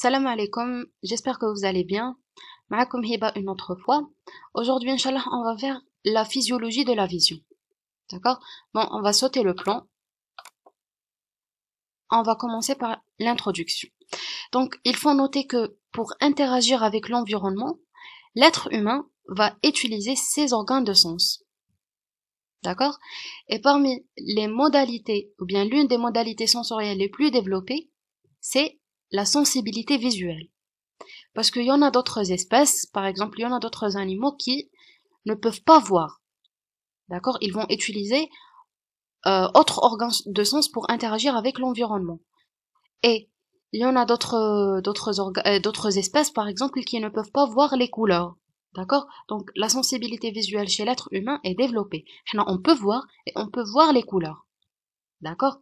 Salam alaikum, j'espère que vous allez bien. Ma'akum Hiba une autre fois. Aujourd'hui, Inch'Allah, on va faire la physiologie de la vision. D'accord Bon, on va sauter le plan. On va commencer par l'introduction. Donc, il faut noter que pour interagir avec l'environnement, l'être humain va utiliser ses organes de sens. D'accord Et parmi les modalités, ou bien l'une des modalités sensorielles les plus développées, c'est la sensibilité visuelle. Parce qu'il y en a d'autres espèces, par exemple, il y en a d'autres animaux qui ne peuvent pas voir. D'accord Ils vont utiliser euh, autres organes de sens pour interagir avec l'environnement. Et il y en a d'autres d'autres euh, espèces, par exemple, qui ne peuvent pas voir les couleurs. D'accord Donc la sensibilité visuelle chez l'être humain est développée. on peut voir et on peut voir les couleurs. D'accord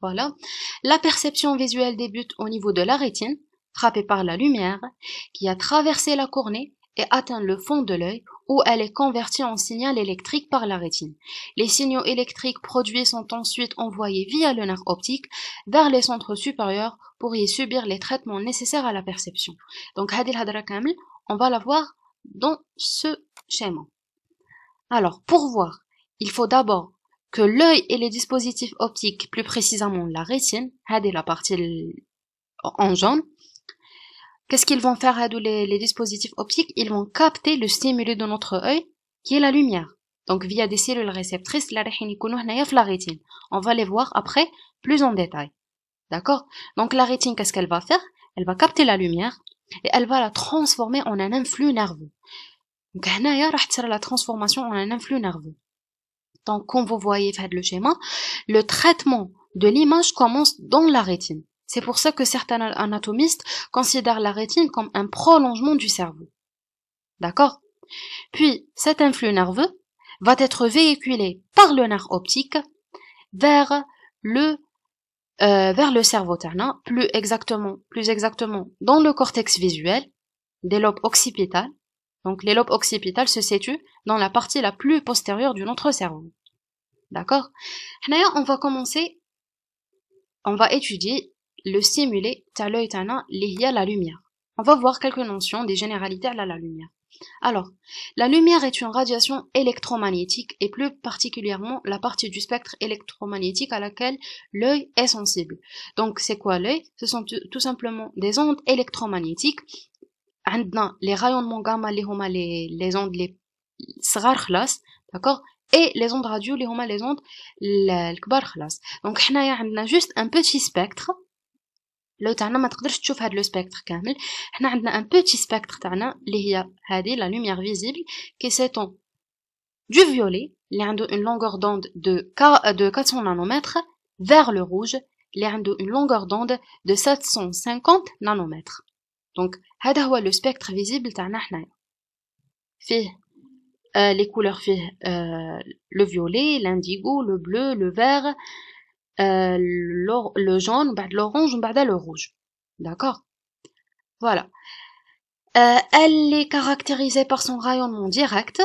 voilà. La perception visuelle débute au niveau de la rétine, frappée par la lumière, qui a traversé la cornée et atteint le fond de l'œil où elle est convertie en signal électrique par la rétine. Les signaux électriques produits sont ensuite envoyés via le nerf optique vers les centres supérieurs pour y subir les traitements nécessaires à la perception. Donc Hadil Hadra on va la voir dans ce schéma. Alors, pour voir, il faut d'abord que l'œil et les dispositifs optiques, plus précisément la rétine, est la partie en jaune, qu'est-ce qu'ils vont faire à les, les dispositifs optiques Ils vont capter le stimulus de notre œil, qui est la lumière. Donc via des cellules réceptrices, la rétine. On va les voir après plus en détail. D'accord Donc la rétine, qu'est-ce qu'elle va faire Elle va capter la lumière et elle va la transformer en un influx nerveux. Donc, la transformation en un influx nerveux. Donc, comme vous voyez faire le schéma, le traitement de l'image commence dans la rétine. C'est pour ça que certains anatomistes considèrent la rétine comme un prolongement du cerveau. D'accord Puis, cet influx nerveux va être véhiculé par le nerf optique vers le euh, vers le cerveau plus exactement, plus exactement dans le cortex visuel, des lobes occipitales, donc les lobes occipitales se situent dans la partie la plus postérieure de notre cerveau. D'accord On va commencer, on va étudier le stimulé l'œil lié à la lumière. On va voir quelques notions des généralités à la lumière. Alors, la lumière est une radiation électromagnétique et plus particulièrement la partie du spectre électromagnétique à laquelle l'œil est sensible. Donc, c'est quoi l'œil Ce sont tout simplement des ondes électromagnétiques on a les rayonnements gamma, les ondes les ondes les très hautes, d'accord, et les ondes radio, les ondes les ondes les plus basses. Donc, on a juste un petit spectre. Là, on n'a pas le spectre complet. On a juste un petit spectre. On a la lumière visible qui s'étend du violet, une longueur d'onde de 400 nanomètres, vers le rouge, une longueur d'onde de 750 nanomètres. Donc, هذا le spectre visible تاعنا حنايا. فيه les couleurs le violet, l'indigo, le bleu, le vert, le jaune, de l'orange, بعد le rouge. D'accord Voilà. elle est caractérisée par son rayonnement direct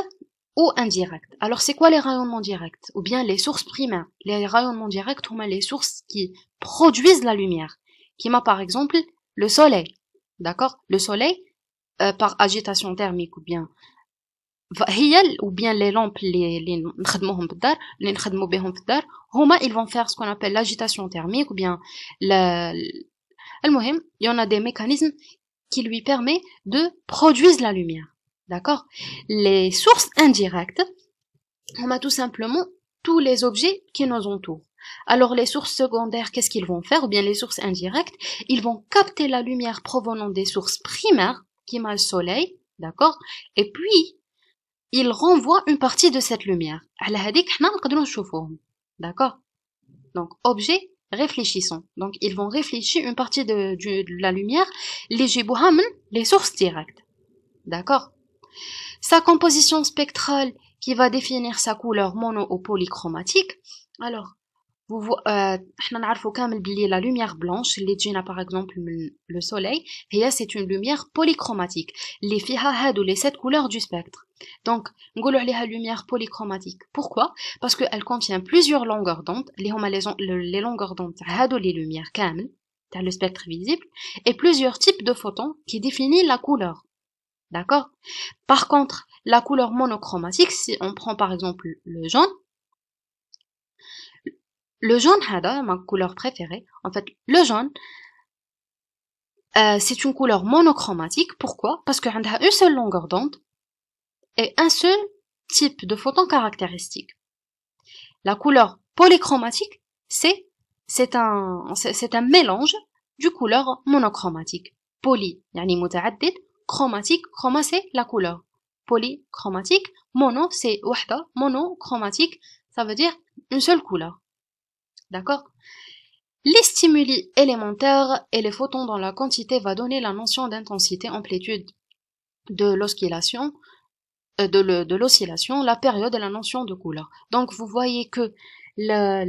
ou indirect. Alors c'est quoi les rayonnements directs Ou bien les sources primaires. Les rayonnements directs, sont les sources qui produisent la lumière, qui m'a par exemple le soleil. D'accord Le soleil, euh, par agitation thermique ou bien. ou bien les lampes les les ils vont faire ce qu'on appelle l'agitation thermique ou bien le il y en a des mécanismes qui lui permettent de produire la lumière d'accord les sources indirectes on a tout simplement tous les objets qui nous entourent alors les sources secondaires, qu'est-ce qu'ils vont faire Ou bien les sources indirectes, ils vont capter la lumière provenant des sources primaires, qui m'a le soleil, d'accord Et puis, ils renvoient une partie de cette lumière. D'accord Donc, objet réfléchissant. Donc, ils vont réfléchir une partie de, de, la lumière, les les sources directes. D'accord Sa composition spectrale qui va définir sa couleur mono ou polychromatique. Alors, vous, euh, la lumière blanche, les a par exemple le soleil, c'est une lumière polychromatique. Les ou les sept couleurs du spectre. Donc, la lumière polychromatique. Pourquoi Parce qu'elle contient plusieurs longueurs d'onde, les longueurs d'onde, les lumières c'est le spectre visible, et plusieurs types de photons qui définissent la couleur. D'accord Par contre, la couleur monochromatique, si on prend par exemple le jaune, le jaune ma couleur préférée en fait le jaune euh, c'est une couleur monochromatique pourquoi parce que a une seule longueur d'onde et un seul type de photon caractéristique la couleur polychromatique c'est c'est un c'est un mélange du couleur monochromatique poly يعني متعدد chromatique chroma c'est la couleur polychromatique mono c'est monochromatique ça veut dire une seule couleur D'accord Les stimuli élémentaires et les photons dans la quantité va donner la notion d'intensité, amplitude de l'oscillation, euh, de l'oscillation, la période et la notion de couleur. Donc vous voyez que la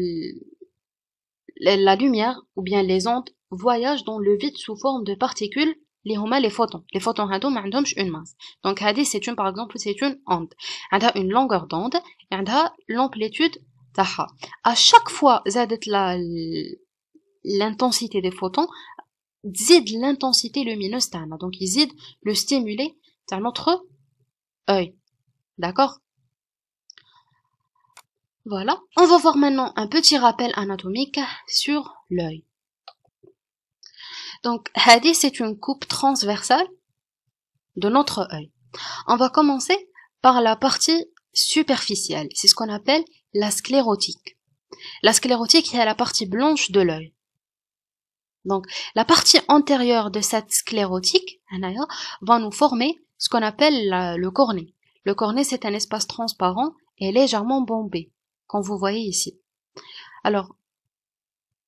lumière ou bien les ondes voyagent dans le vide sous forme de particules les les photons les photons une masse donc c'est une par exemple c'est une onde Elle a une longueur d'onde et a l'amplitude a à chaque fois زادت la l'intensité des photons zid l'intensité lumineuse Donc, donc zid le stimulé dans notre œil d'accord voilà on va voir maintenant un petit rappel anatomique sur l'œil donc Hadi c'est une coupe transversale de notre œil on va commencer par la partie superficielle. C'est ce qu'on appelle la sclérotique. La sclérotique est la partie blanche de l'œil. Donc, la partie antérieure de cette sclérotique, hein, va nous former ce qu'on appelle le cornet. Le cornet, c'est un espace transparent et légèrement bombé, comme vous voyez ici. Alors,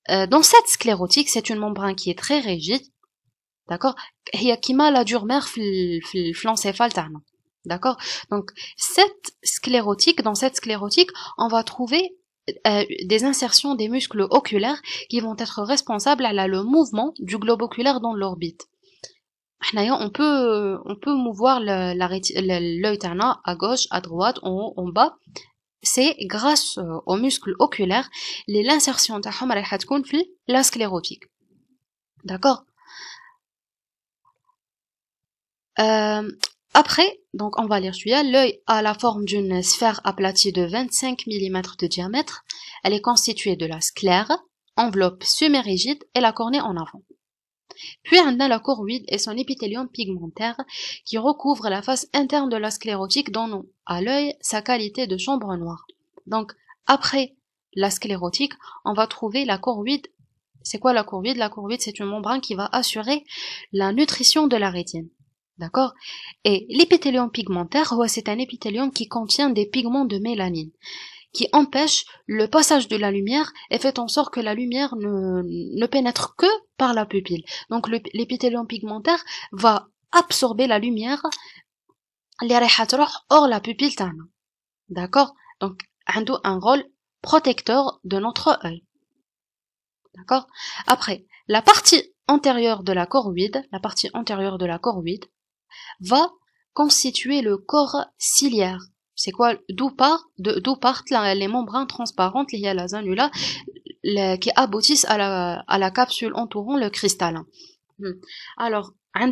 euh, dans cette sclérotique, c'est une membrane qui est très rigide, d'accord Il y a qui la dure mère D'accord Donc, cette sclérotique, dans cette sclérotique, on va trouver euh, des insertions des muscles oculaires qui vont être responsables à la, le mouvement du globe oculaire dans l'orbite. On peut, on peut mouvoir l'œil à gauche, à droite, en haut, en bas. C'est grâce euh, aux muscles oculaires, l'insertion de la sclérotique. D'accord euh, après, donc on va lire celui-là, l'œil a la forme d'une sphère aplatie de 25 mm de diamètre. Elle est constituée de la sclère, enveloppe semi-rigide et la cornée en avant. Puis on a la choroïde et son épithélium pigmentaire qui recouvre la face interne de la sclérotique donnant à l'œil sa qualité de chambre noire. Donc après la sclérotique, on va trouver la choroïde. C'est quoi la choroïde La choroïde c'est une membrane qui va assurer la nutrition de la rétine. D'accord Et l'épithélium pigmentaire, c'est un épithélium qui contient des pigments de mélanine qui empêche le passage de la lumière et fait en sorte que la lumière ne, ne pénètre que par la pupille. Donc l'épithélium pigmentaire va absorber la lumière les hors la pupille tana. D'accord Donc un rôle protecteur de notre œil. D'accord Après, la partie antérieure de la corvide, la partie antérieure de la choroïde, va constituer le corps ciliaire. C'est quoi D'où part, d'où partent les membranes transparentes liées à la zanula qui aboutissent à la, capsule entourant le cristal hmm. Alors, on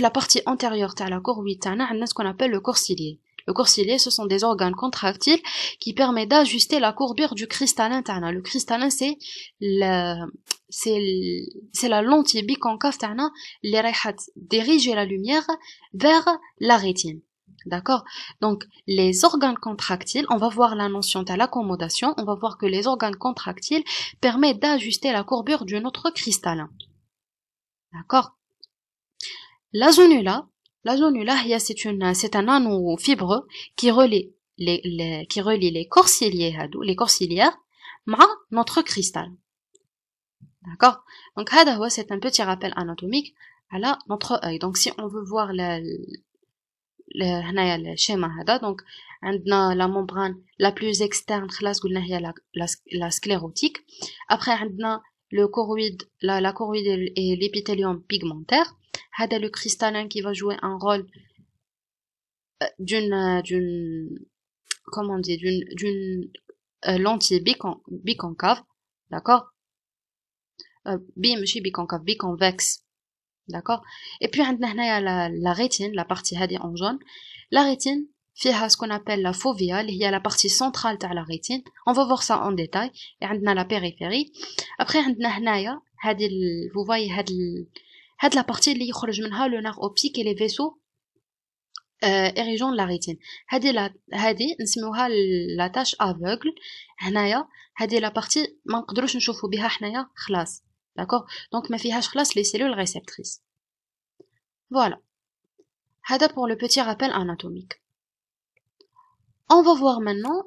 la partie antérieure de la corps on ce qu'on appelle le corps ciliaire le corsilet, ce sont des organes contractiles qui permettent d'ajuster la courbure du cristallin interne. Le cristallin, c'est la, c'est, la lentille biconcave qui les diriger la lumière vers la rétine. D'accord Donc, les organes contractiles, on va voir la notion de l'accommodation, on va voir que les organes contractiles permettent d'ajuster la courbure de notre cristallin. D'accord La zone là. La zone ulahia, c'est une, c'est un anneau fibreux qui relie les, qui relie les corsiliers, les notre cristal. D'accord? Donc, c'est un petit rappel anatomique à la, notre œil. Donc, si on veut voir le, le, le schéma, donc, a la membrane la plus externe la, la, sclérotique après le choroïde la, la et l'épithélium pigmentaire هذا le cristallin qui va jouer un rôle euh, euh, d'une d'une comment dire d'une d'une lentille biconcave d'accord euh, biconcave biconvexe d'accord et puis on a la, rétine la partie en jaune la rétine a euh, ce qu'on appelle la il y a la partie centrale de la rétine on va voir ça en détail et on a la périphérie après on a هنايا vous voyez هاد لابارتي اللي يخرج منها لو نار اوبتيك اي لي فيسو اريجون لا ريتين هادي لا هادي نسميوها لا تاش افوغل هنايا هادي لا بارتي ما نقدروش نشوفو بها حنايا خلاص داكوغ دونك ما فيهاش خلاص لي سيلول On va voir maintenant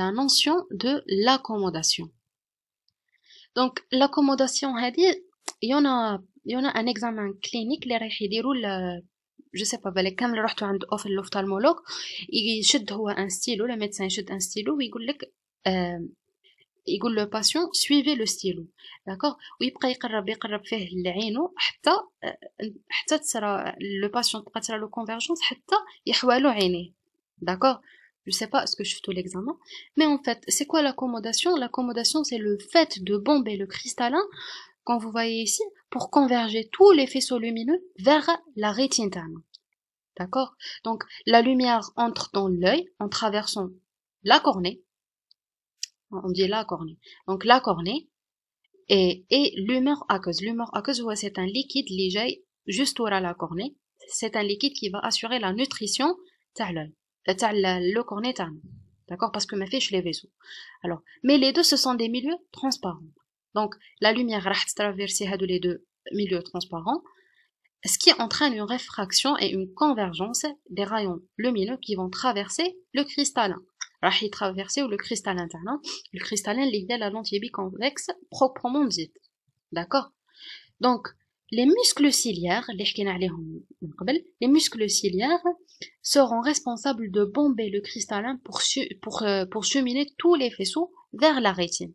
la notion de l'accommodation. Donc, l'accommodation, il y en a il y en a un examen clinique les rayons déroule euh, je sais pas les quand le rhto عند offre l'ophtalmologue il شد هو un stylo le médecin chute un stylo et il لك euh, il dit le patient suivez le stylo d'accord ou il va يقرب يقرب les yeux حتى حتى le patient تبقى تصرا la convergence حتى يحوالو عينيه d'accord je ne sais pas ce que je fais tout l'examen. Mais en fait, c'est quoi l'accommodation L'accommodation, c'est le fait de bomber le cristallin, comme vous voyez ici, pour converger tous les faisceaux lumineux vers la rétine D'accord Donc, la lumière entre dans l'œil en traversant la cornée. On dit la cornée. Donc, la cornée et, et l'humeur aqueuse. L'humeur aqueuse, c'est un liquide léger juste au la cornée. C'est un liquide qui va assurer la nutrition de l'œil. Le cornée D'accord Parce que ma fiche les vaisseaux. Alors, mais les deux, ce sont des milieux transparents. Donc la lumière va traverser les deux milieux transparents, ce qui entraîne une réfraction et une convergence des rayons lumineux qui vont traverser le cristallin. va traverser ou le cristallin interne, le cristallin lié à la lentille proprement dite. D'accord Donc, les muscles ciliaires, les muscles ciliaires seront responsables de bomber le cristallin pour, euh, pour cheminer tous les faisceaux vers la rétine.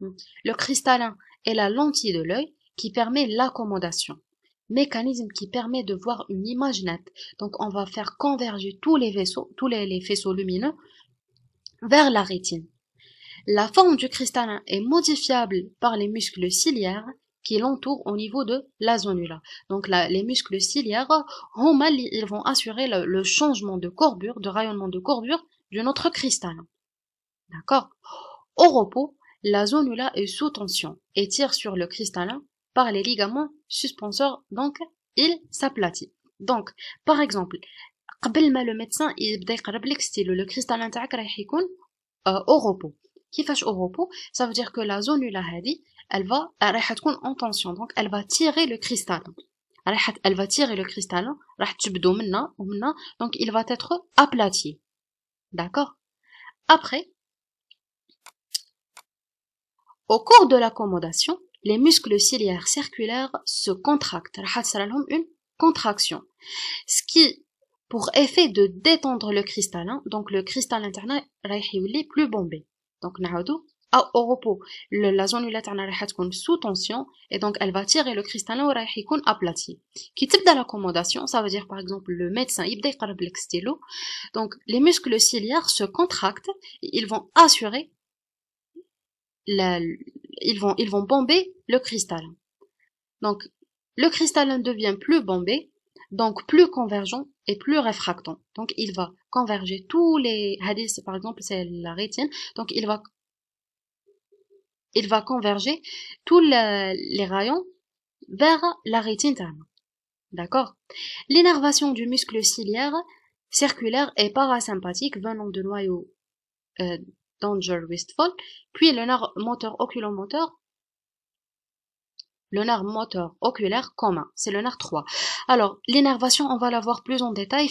Mm. Le cristallin est la lentille de l'œil qui permet l'accommodation, mécanisme qui permet de voir une image nette. Donc on va faire converger tous les vaisseaux, tous les, faisceaux lumineux vers la rétine. La forme du cristallin est modifiable par les muscles ciliaires qui l'entourent au niveau de la zonula. Donc les muscles ciliaires, ils vont assurer le, changement de courbure, de rayonnement de courbure de notre cristallin. D'accord Au repos, la zone-là est sous tension et tire sur le cristallin par les ligaments suspenseurs, donc il s'aplatit. Donc, par exemple, قبل le médecin il يقرب le cristallin تاعك euh, au repos. fâche au repos Ça veut dire que la zone-là elle va en tension donc elle va tirer le cristallin. elle va tirer le cristallin donc il va être aplati. D'accord Après au cours de l'accommodation, les muscles ciliaires circulaires se contractent, une contraction, ce qui pour effet de détendre le cristallin, donc le cristallin interne est plus bombé. Donc à au repos, la zone laterne est sous tension et donc elle va tirer le cristallin et aplati. Qui type de l'accommodation, ça veut dire par exemple le médecin il stylo. Donc les muscles ciliaires se contractent, ils vont assurer la, ils, vont, ils vont bomber le cristallin. Donc, le cristallin devient plus bombé, donc plus convergent et plus réfractant. Donc, il va converger tous les hadiths, par exemple, c'est la rétine, donc il va, il va converger tous les, rayons vers la rétine D'accord L'énervation du muscle ciliaire circulaire et parasympathique venant de noyau euh, Danger Wistful, puis le nerf moteur oculomoteur le nerf moteur oculaire commun, c'est le nerf 3. Alors, l'énervation, on va la voir plus en détail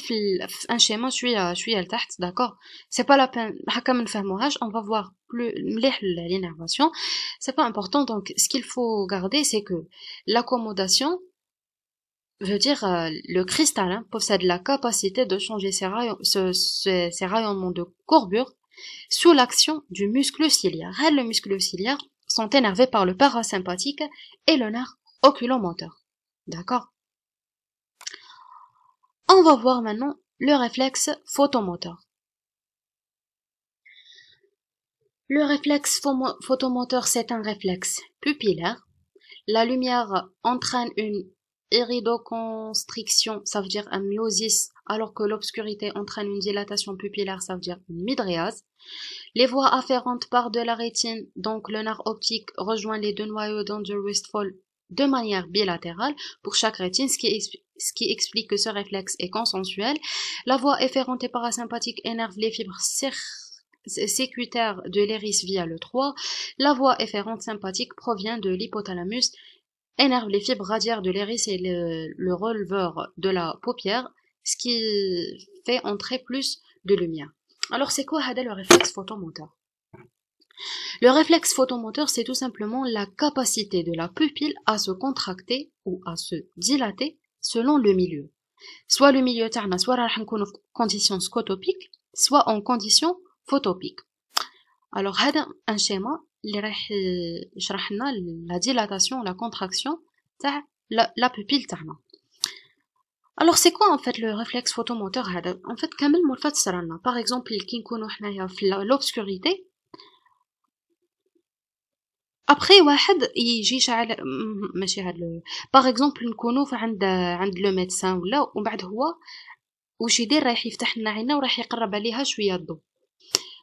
un schéma suis euh, suis d'accord C'est pas la peine comme on va voir plus l'énervation, c'est pas important donc ce qu'il faut garder c'est que l'accommodation je veux dire euh, le cristallin hein, possède la capacité de changer ses, rayons, ses rayonnements de courbure sous l'action du muscle ciliaire. Le muscle ciliaire sont énervés par le parasympathique et le nerf oculomoteur. D'accord On va voir maintenant le réflexe photomoteur. Le réflexe photomoteur, c'est un réflexe pupillaire. La lumière entraîne une iridoconstriction, ça veut dire un myosis, alors que l'obscurité entraîne une dilatation pupillaire, ça veut dire une midréase. Les voies afférentes partent de la rétine, donc le nerf optique rejoint les deux noyaux du Westfall de manière bilatérale pour chaque rétine, ce qui, explique que ce réflexe est consensuel. La voie efférente et parasympathique énerve les fibres sécutaires de l'iris via le 3. La voie efférente sympathique provient de l'hypothalamus énerve les fibres radiaires de l'iris et le, releveur de la paupière, ce qui fait entrer plus de lumière. Alors c'est quoi le réflexe photomoteur Le réflexe photomoteur, c'est tout simplement la capacité de la pupille à se contracter ou à se dilater selon le milieu. Soit le milieu terne, soit en condition scotopique, soit en condition photopique. Alors, un schéma, اللي رايح يشرح لنا لا ديلاتاسيون لا كونتراكسيون تاع لا بوبيل تاعنا الوغ سي كوا ان فيت لو ريفلكس فوتوموتور هذا ان فيت كامل فات صرالنا باغ اكزومبل كي نكونو حنايا في لوبسكوريتي ابخي واحد يجي شعل ماشي هاد لو باغ اكزومبل نكونو عند عند لو ميدسان ولا ومن بعد هو واش يدير رايح يفتح لنا عينه وراح يقرب عليها شويه الضو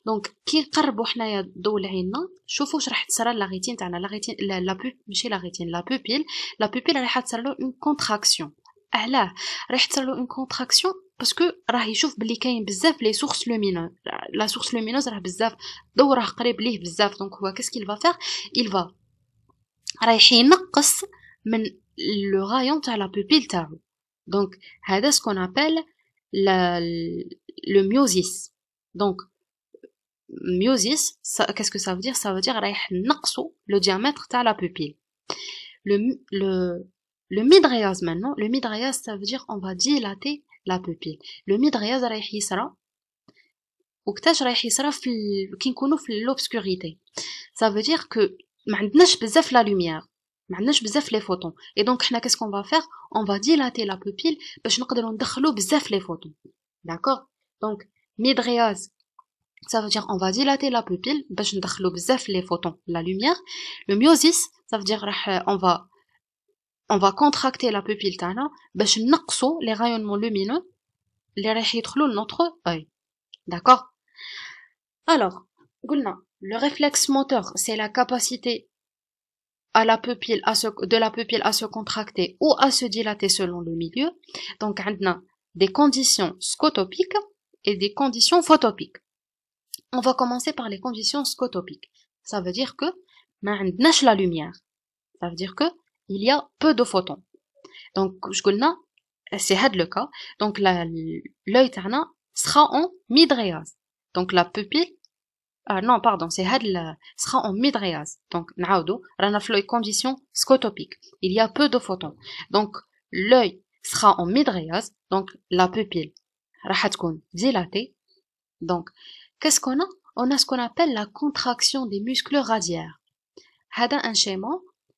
دونك كي نقربوا حنايا الضوء لعيننا شوفوا واش راح تصرى لاغيتين تاعنا لاغيتين لا لا بو ماشي لاغيتين لا بوبيل لا بوبيل راح تصرى له اون كونتراكسيون علاه راح تصرى له اون كونتراكسيون باسكو راه يشوف بلي كاين بزاف لي سورس لومينوز لا سورس لومينوز راه بزاف الضوء راه قريب ليه بزاف دونك هو كاسكيل فا فيغ il va رايح ينقص من لو غايون تاع لا بوبيل تاعو دونك هذا سكون ابل لو ميوزيس دونك myosis, qu'est-ce que ça veut dire Ça veut dire le diamètre de la pupille. Le, le, le maintenant, le midriase, ça veut dire on va dilater la pupille. Le midriase, رايح ouk وكتاش رايح يسرى في كي نكونوا l'obscurité. Ça veut dire que maintenant je la lumière. maintenant je les photons. Et donc, quest qu'est-ce qu'on va faire on va dilater la pupille باش نقدروا ندخلوا بزاف les photons. D'accord Donc midriase, ça veut dire on va dilater la pupille باش ندخلو بزاف les photons la lumière le myosis ça veut dire euh, on va on va contracter la pupille تاعنا باش bah, les rayonnements lumineux اللي راح يدخلوا notre œil d'accord alors قلنا le réflexe moteur c'est la capacité à la pupille à de la pupille à se contracter ou à se dilater selon le milieu donc on a des conditions scotopiques et des conditions photopiques on va commencer par les conditions scotopiques. Ça veut dire que la lumière. Ça veut dire que il y a peu de photons. Donc je c'est le cas. Donc l'œil sera en midréase. Donc la pupille euh, non pardon, c'est sera en midréase. Donc نعاودو condition scotopique. Il y a peu de photons. Donc l'œil sera en midréase, donc la pupille راح dilatée. Donc Qu'est-ce qu'on a On a ce qu'on appelle la contraction des muscles radiaires. Hada un schéma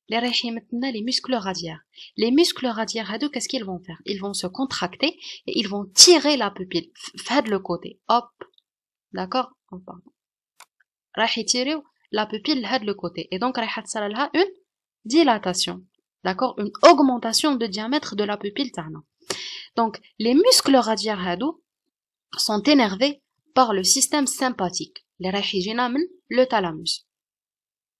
les maintenant les muscles radiaires. Les muscles radiaires, qu'est-ce qu'ils vont faire Ils vont se contracter et ils vont tirer la pupille. De le côté. Hop. D'accord oh, la pupille de le côté. Et donc, une dilatation. D'accord Une augmentation de diamètre de la pupille. Donc, les muscles radiaires sont énervés par le système sympathique, le thalamus.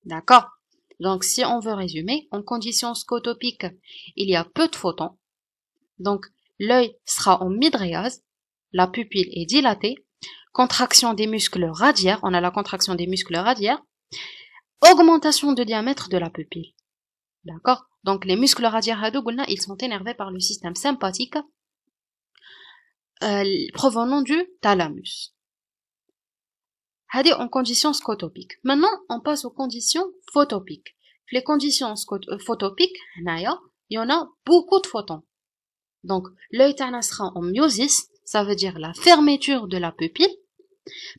D'accord Donc si on veut résumer, en condition scotopique, il y a peu de photons. Donc l'œil sera en midréase, la pupille est dilatée, contraction des muscles radiaires, on a la contraction des muscles radiaires, augmentation de diamètre de la pupille. D'accord Donc les muscles radiaires ils sont énervés par le système sympathique euh, provenant du thalamus. Hadé en conditions scotopiques maintenant on passe aux conditions photopiques les conditions euh, photopiques il y en a beaucoup de photons donc l'œil تاعنا sera en myosis ça veut dire la fermeture de la pupille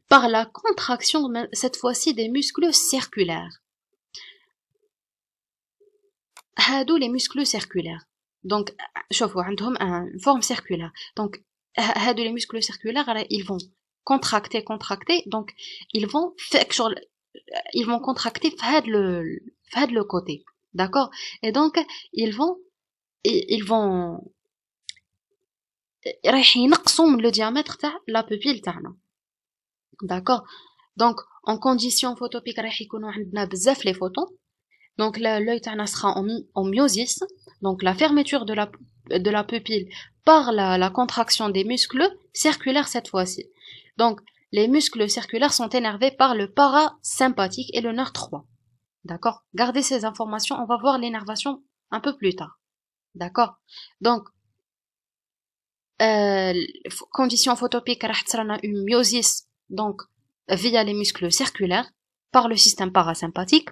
par la contraction cette fois-ci des muscles circulaires Hadou les muscles circulaires donc شوفوا euh, عندهم une forme circulaire donc euh, hadou les muscles circulaires ils vont contracter, contracter. Donc, ils vont ils vont contracter le, le côté. D'accord Et donc, ils vont, ils vont, le diamètre de la pupille. D'accord Donc, en condition photopique, on les photons. Donc, l'œil sera en, en myosis. Donc, la fermeture de la, de la pupille par la contraction des muscles circulaires cette fois-ci. Donc, les muscles circulaires sont énervés par le parasympathique et le nerf 3. D'accord Gardez ces informations, on va voir l'énervation un peu plus tard. D'accord Donc, euh, condition photopique, une myosis, donc via les muscles circulaires, par le système parasympathique.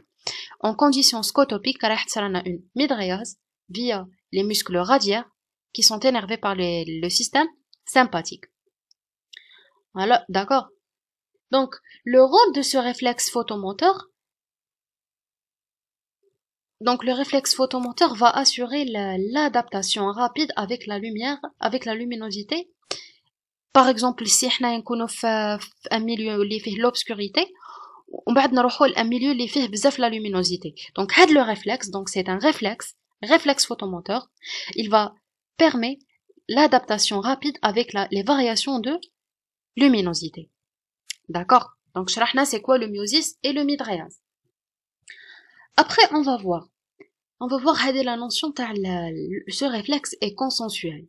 En condition scotopique, une midriase, via les muscles radiaires, qui sont énervés par le système sympathique. Alors, d'accord. Donc, le rôle de ce réflexe photomoteur, donc le réflexe photomoteur va assurer l'adaptation rapide avec la lumière, avec la luminosité. Par exemple, si on a un milieu où il l'obscurité, on va dans un milieu où il la luminosité. Donc, le réflexe, donc c'est un réflexe, réflexe photomoteur. Il va permettre l'adaptation rapide avec les variations de luminosité. D'accord Donc, Shrahna, c'est quoi le myosis et le midrayas Après, on va voir. On va voir la notion de ce réflexe est consensuel.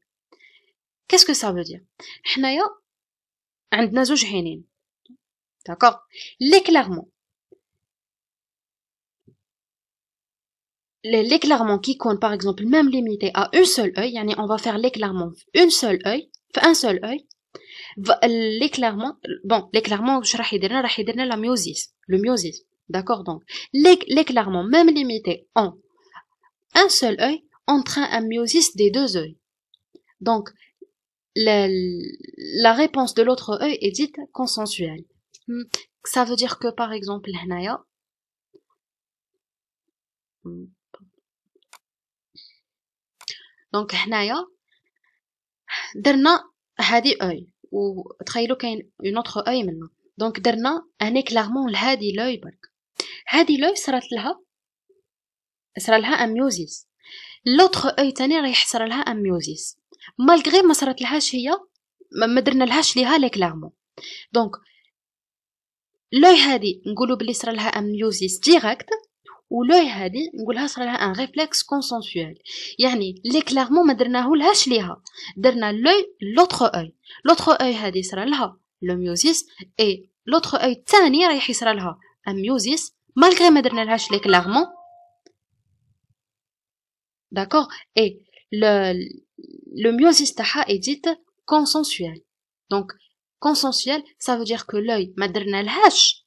Qu'est-ce que ça veut dire Hnaya, عندنا زوج عينين D'accord L'éclairement. L'éclairement qui compte, par exemple, même limité à un seul œil, yani on va faire l'éclairement une seul œil, un seul œil, clairement, bon, l'éclairement, je la le myosis. D'accord, donc. L'éclairement, même limité en un seul œil, entraîne un myosis des deux œils. Donc, la, réponse de l'autre œil est dite consensuelle. Hmm, ça veut dire que, par exemple, Donc, وتخيلوا كاين اون اوتر اي منا دونك درنا هنا كلارمون لهادي لوي برك هادي لوي صرات لها صرا لها اميوزيس لوتر اي تاني راه يحصر لها اميوزيس مالغري ما صرات لهاش هي ما درنا لهاش ليها لي كلارمون دونك لوي هادي نقولوا بلي صرا لها اميوزيس ديريكت ولوي هادي نقولها صرا لها ان ريفلكس كونسنسويل يعني لي كلارمون ما درناهولهاش ليها درنا لوي لوتر اوي لوتر اوي هادي صرا لها لو ميوزيس اي لوتر اوي الثاني رايح يصرا لها اميوزيس مالغري ما درنا لهاش لي كلارمون داكور اي لو ميوزيس تاعها ايديت ديت دونك كونسنسويل سا فو دير كو لوي ما درنا لهاش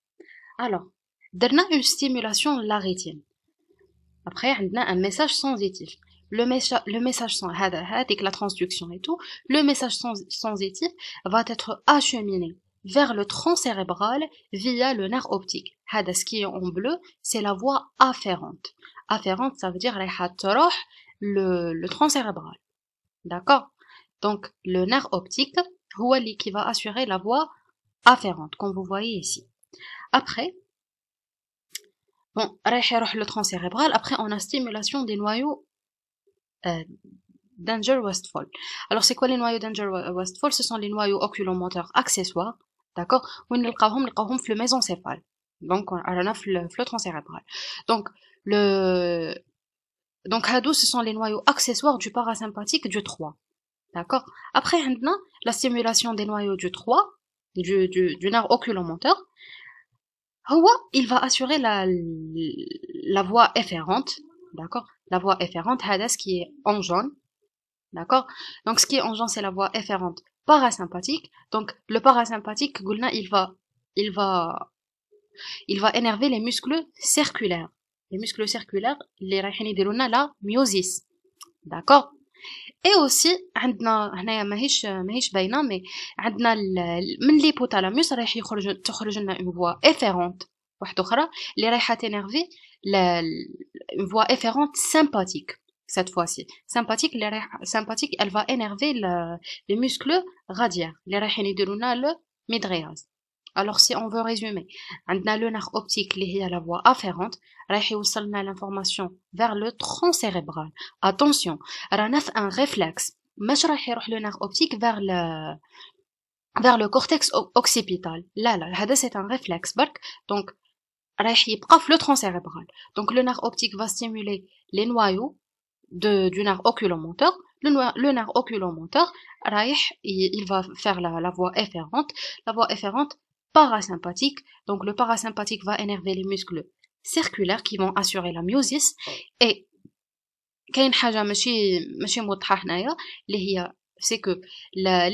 Alors, a une stimulation de la rétine. Après, on a un message sensitif. Le, le message sans, la transduction et tout, le message sensitif va être acheminé vers le tronc cérébral via le nerf optique. Ce qui est en bleu, c'est la voie afférente. Afférente, ça veut dire le, le tronc cérébral. D'accord Donc, le nerf optique, qui va assurer la voie afférente, comme vous voyez ici. Après, bon, le tronc cérébral, après on a stimulation des noyaux euh, danger Alors c'est quoi les noyaux danger euh, Westfall Ce sont les noyaux oculomoteurs accessoires, d'accord Où nous le mésencéphale. Donc on a le tronc cérébral. Donc le donc ce sont les noyaux accessoires du parasympathique du 3. D'accord Après, on la stimulation des noyaux du 3, du, du, du nerf oculomoteur il va assurer la, la voie efférente, d'accord La voie efférente, c'est qui est en jaune, d'accord Donc ce qui est en jaune, c'est la voie efférente parasympathique. Donc le parasympathique, il va, il va, il va énerver les muscles circulaires. Les muscles circulaires, les luna la myosis, d'accord اي اوسي عندنا هنايا ماهيش ماهيش باينه مي عندنا من ليبوتالاموس رايح يخرج تخرج لنا اون فوا افيرونت واحده اخرى اللي رايحه تينيرفي اون فوا افيرونت سيمباتيك cette fois-ci اللي رايح sympathique الفا انيرفي énerver le, les muscles اللي رايحين يديرونا لنا ميدغياز Alors si on veut résumer, on a le nerf optique lié à la voie afférente, رايح l'information vers le tronc cérébral. Attention, on a un réflexe. On je le nerf optique vers le vers le cortex occipital. Là là, c'est un réflexe Donc on le tronc cérébral. Donc le nerf optique va stimuler les noyaux de, du nerf oculomoteur. Le, nerf oculomoteur, il, va faire la, la voie La voie efférente parasympathique. Donc le parasympathique va énerver les muscles circulaires qui vont assurer la myosis et quest que ماشي ماشي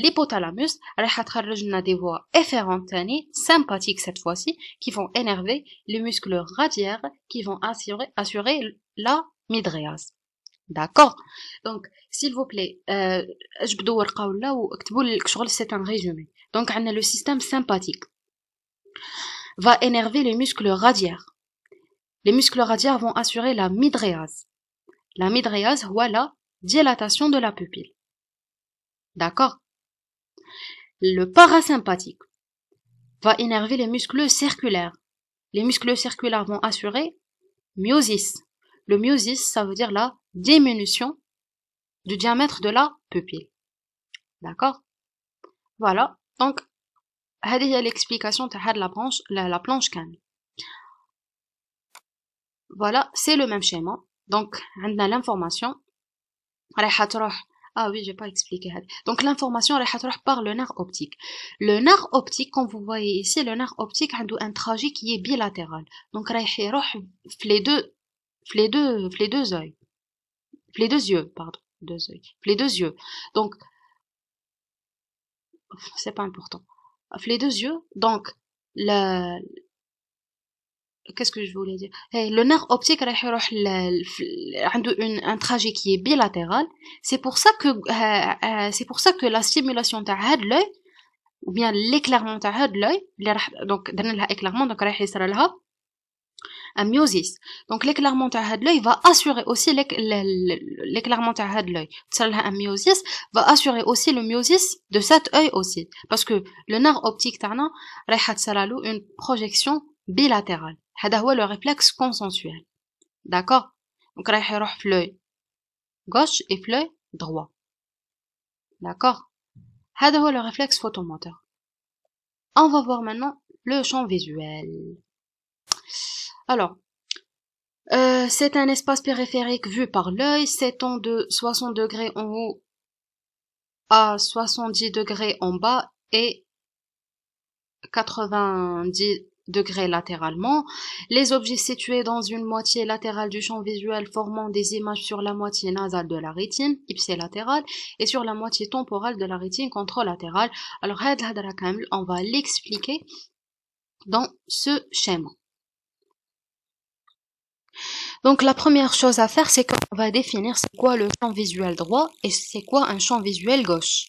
l'hypothalamus راح تخرج sympathiques cette fois-ci qui vont énerver les muscles radiaires qui vont assurer la mydriase D'accord Donc, s'il vous plaît, euh, je c'est un résumé. Donc, on a le système sympathique va énerver les muscles radiaires. Les muscles radiaires vont assurer la midréase. La midréase, voilà dilatation de la pupille. D'accord Le parasympathique va énerver les muscles circulaires. Les muscles circulaires vont assurer myosis. Le myosis, ça veut dire la diminution du diamètre de la pupille. D'accord Voilà. Donc, l'explication de la planche voilà c'est le même schéma donc a l'information ah oui, je j'ai pas expliqué. Donc l'information l'information par le nerf optique. Le nerf optique, comme vous voyez ici, le nerf optique a un trajet qui est bilatéral. Donc il les deux, les deux, les deux yeux, les deux yeux, pardon, les deux yeux. Donc c'est pas important les deux yeux. Donc, le Qu'est-ce que je voulais dire hey, eh, Le nerf optique a un trajet qui est bilatéral. C'est pour ça que euh, euh, c'est pour ça que la stimulation de l'œil ou bien l'éclairement de l'œil, donc éclairement donc donc l'éclairement de l'œil va assurer aussi l'éclairement de l'œil. myosis va assurer aussi le myosis de cet œil aussi parce que le nerf optique tarna une projection bilatérale. هذا le réflexe consensuel. D'accord Donc رايح gauche et في droit. D'accord هذا le réflexe photomoteur. On va voir maintenant le champ visuel. Alors, euh, c'est un espace périphérique vu par l'œil, s'étend de 60 degrés en haut à 70 degrés en bas et 90 degrés latéralement. Les objets situés dans une moitié latérale du champ visuel formant des images sur la moitié nasale de la rétine, ipsilatérale, et sur la moitié temporale de la rétine contralatérale. Alors, on va l'expliquer dans ce schéma. Donc la première chose à faire, c'est qu'on va définir c'est quoi le champ visuel droit et c'est quoi un champ visuel gauche.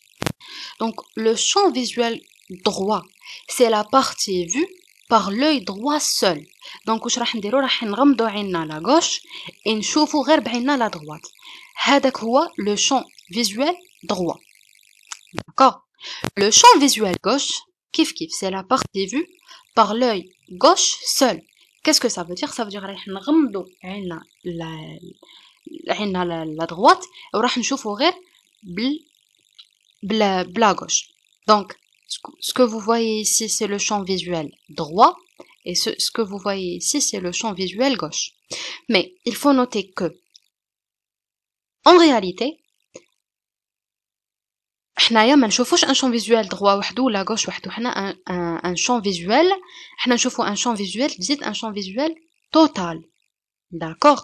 Donc le champ visuel droit, c'est la partie vue par l'œil droit seul. Donc gauche et droite. C'est le champ visuel droit. D'accord Le champ visuel gauche, kif kif, c'est la partie vue par l'œil gauche seul. Qu'est-ce que ça veut dire Ça veut dire qu'on va la, la droite et on va bla, bla gauche. Donc, ce que vous voyez ici, c'est le champ visuel droit et ce, ce que vous voyez ici, c'est le champ visuel gauche. Mais il faut noter que, en réalité, حنايا ما champ visuel droit فيزوال gauche وحده champ غوش وحده حنا un champ visuel champ visuel ان champ visuel. Dites un champ visuel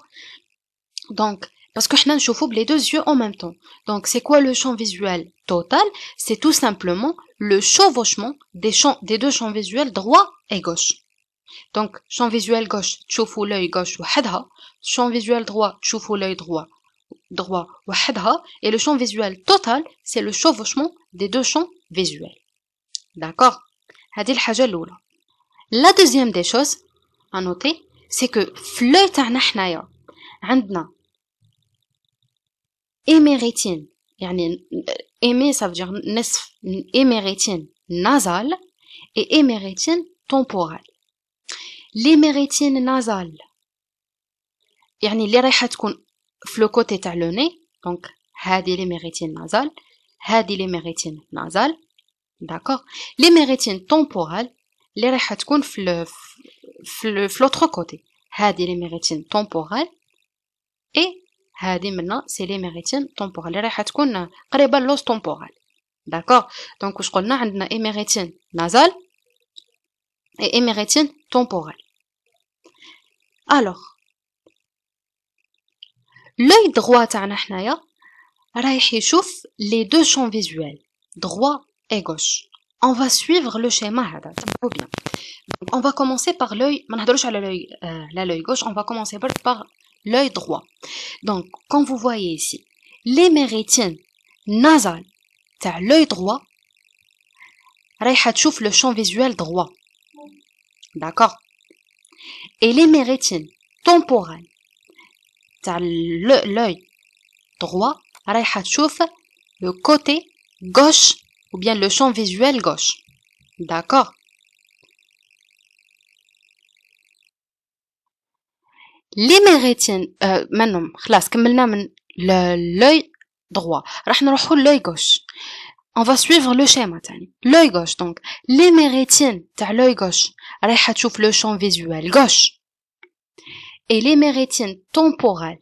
Parce que nous voyons les deux yeux en même temps. Donc, c'est quoi le champ visuel total C'est tout simplement le chevauchement des, deux champs visuels droit et gauche. Donc, champ visuel gauche, chauffe- l'œil gauche, champ visuel droit, tu l'œil droit, droit et le champ visuel total, c'est le chevauchement des deux champs visuels. D'accord La deuxième des choses à noter, c'est que fleu تاعنا حنايا عندنا éméritine يعني euh, ça veut dire نصف éméritine nasale et éméritine temporale l'éméritine nasale يعني اللي رايحه تكون فلوكوتي كوتي تاع لو ني دونك هادي لي ميغيتين نازال هادي لي ميغيتين نازال داكوغ لي ميغيتين طومبورال لي راح تكون في في لوتر كوتي هادي لي ميغيتين طومبورال اي هادي منا سي لي ميغيتين طومبورال لي راح تكون قريبه لوس طومبورال داكوغ دونك واش قلنا عندنا اي ميغيتين نازال اي ميغيتين طومبورال الوغ l'œil droit تاعنا حنايا رايح يشوف les deux champs visuels droit et gauche on va suivre le schéma هذا hein, va bien on va commencer par l'œil l'œil euh, l'œil gauche on va commencer par, l'œil droit donc quand vous voyez ici les méridiens nasales تاع l'œil droit رايحه le champ visuel droit d'accord et les méridiens temporales l'œil droit le côté gauche ou bien le champ visuel gauche d'accord Les ميغيتين Maintenant, منهم خلاص كملنا l'œil droit راح l'œil gauche on va suivre le schéma l'œil gauche donc les ميغيتين تاع l'œil gauche le champ visuel gauche et l'hémérétine temporelle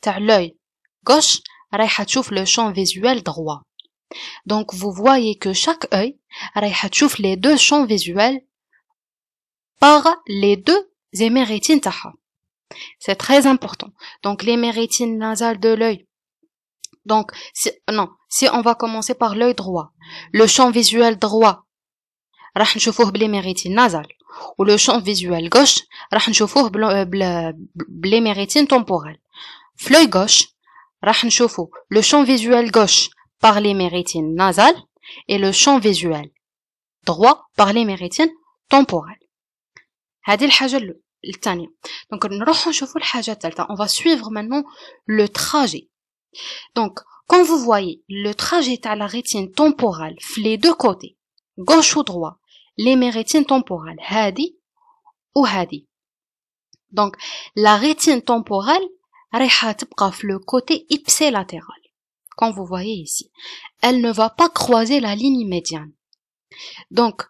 تاع l'œil gauche رايحة le champ visuel droit. Donc vous voyez que chaque œil رايحة les deux champs visuels par les deux hémérétines taha. C'est très important. Donc les méritines nasale de l'œil. Donc si, non, si on va commencer par l'œil droit, le champ visuel droit rah nchoufouh nasal ou le champ visuel gauche rah nchoufouh temporal gauche rah le champ visuel gauche par les nasal et le champ visuel droit par les meritin temporal donc on va suivre maintenant le trajet donc quand vous voyez le trajet à la rétine temporale f les côté, gauche ou droit les méritines temporales, Hadi ou Hadi. Donc la rétine temporale رايحة le côté ipsilatéral, comme vous voyez ici. Elle ne va pas croiser la ligne médiane. Donc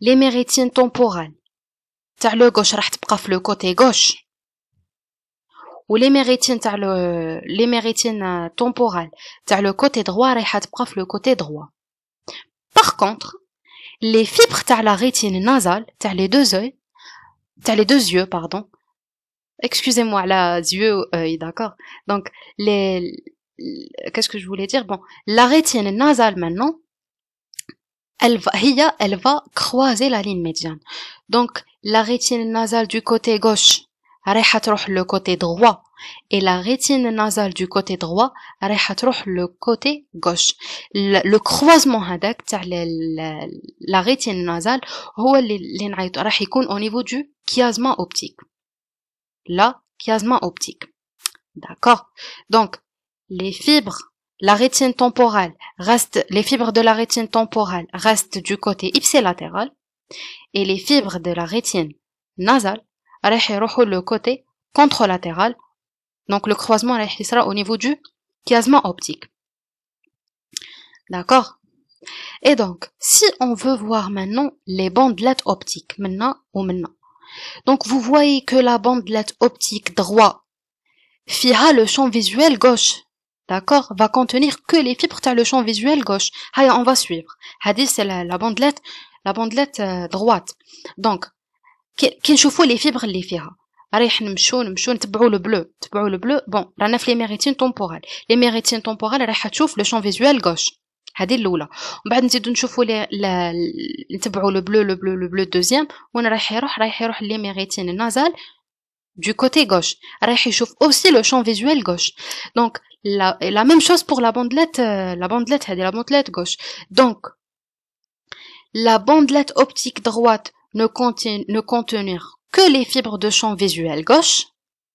les méritines temporales le gauche راح le côté gauche. Ou les mérétines le les euh, temporales le côté droit رايحة le côté droit. Par contre, les fibres de la rétine nasale تاع les deux yeux تاع les deux yeux pardon excusez-moi là yeux œil d'accord donc les qu'est-ce que je voulais dire bon la rétine nasale maintenant elle va, elle va croiser la ligne médiane. Donc, la rétine nasale du côté gauche, le le côté droit et la rétine nasale du côté droit à تروح le côté gauche le croisement هذاك la rétine nasale هو اللي اللي au niveau du chiasma optique la chiasma optique d'accord donc les fibres la rétine temporale reste les fibres de la rétine temporale restent du côté ipsilatéral et les fibres de la rétine nasale le côté contralatéral. Donc le croisement sera au niveau du chiasma optique. D'accord Et donc, si on veut voir maintenant les bandelettes optiques, maintenant ou maintenant. Donc vous voyez que la bandelette optique droite fira le champ visuel gauche. D'accord Va contenir que les fibres as le champ visuel gauche. Haya, on va suivre. Hadi, c'est la, bandelette, la bandelette euh, droite. Donc, كي نشوفوا لي فيبر اللي فيها رايح نمشو نمشو نتبعوا البلو نتبعوا بلو بون رانا في لي ميريتين طومبورال لي ميريتين طومبورال تشوف لو شون فيزوال غوش هذه الاولى ومن بعد نزيدو نشوفوا لي نتبعوا لو بلو بلو بلو دوزيام وين رايح يروح رايح يروح لي du côté gauche. va aussi le champ visuel gauche. Donc la, même chose pour la bandelette la bandelette la bandelette gauche. Donc la bandelette optique droite ne, ne contenir que les fibres de champ visuel gauche,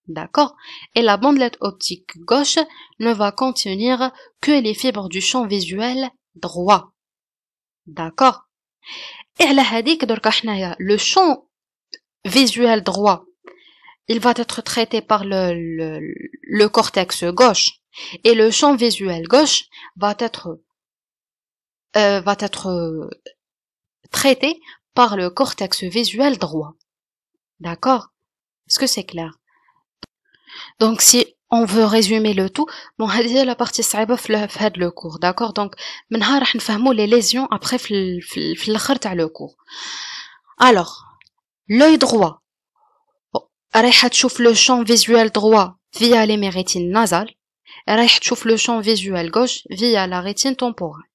d'accord, et la bandelette optique gauche ne va contenir que les fibres du champ visuel droit, d'accord. Et le champ visuel droit, il va être traité par le, le, cortex gauche, et le champ visuel gauche va être euh, va être euh, traité par le cortex visuel droit. D'accord Est-ce que c'est clair Donc si on veut résumer le tout, bon, la partie صعيبة le cours, d'accord Donc les lésions après le cours. Alors, l'œil droit. رايحة le champ visuel droit via les mérétines nasales. le champ visuel gauche via la rétine temporale.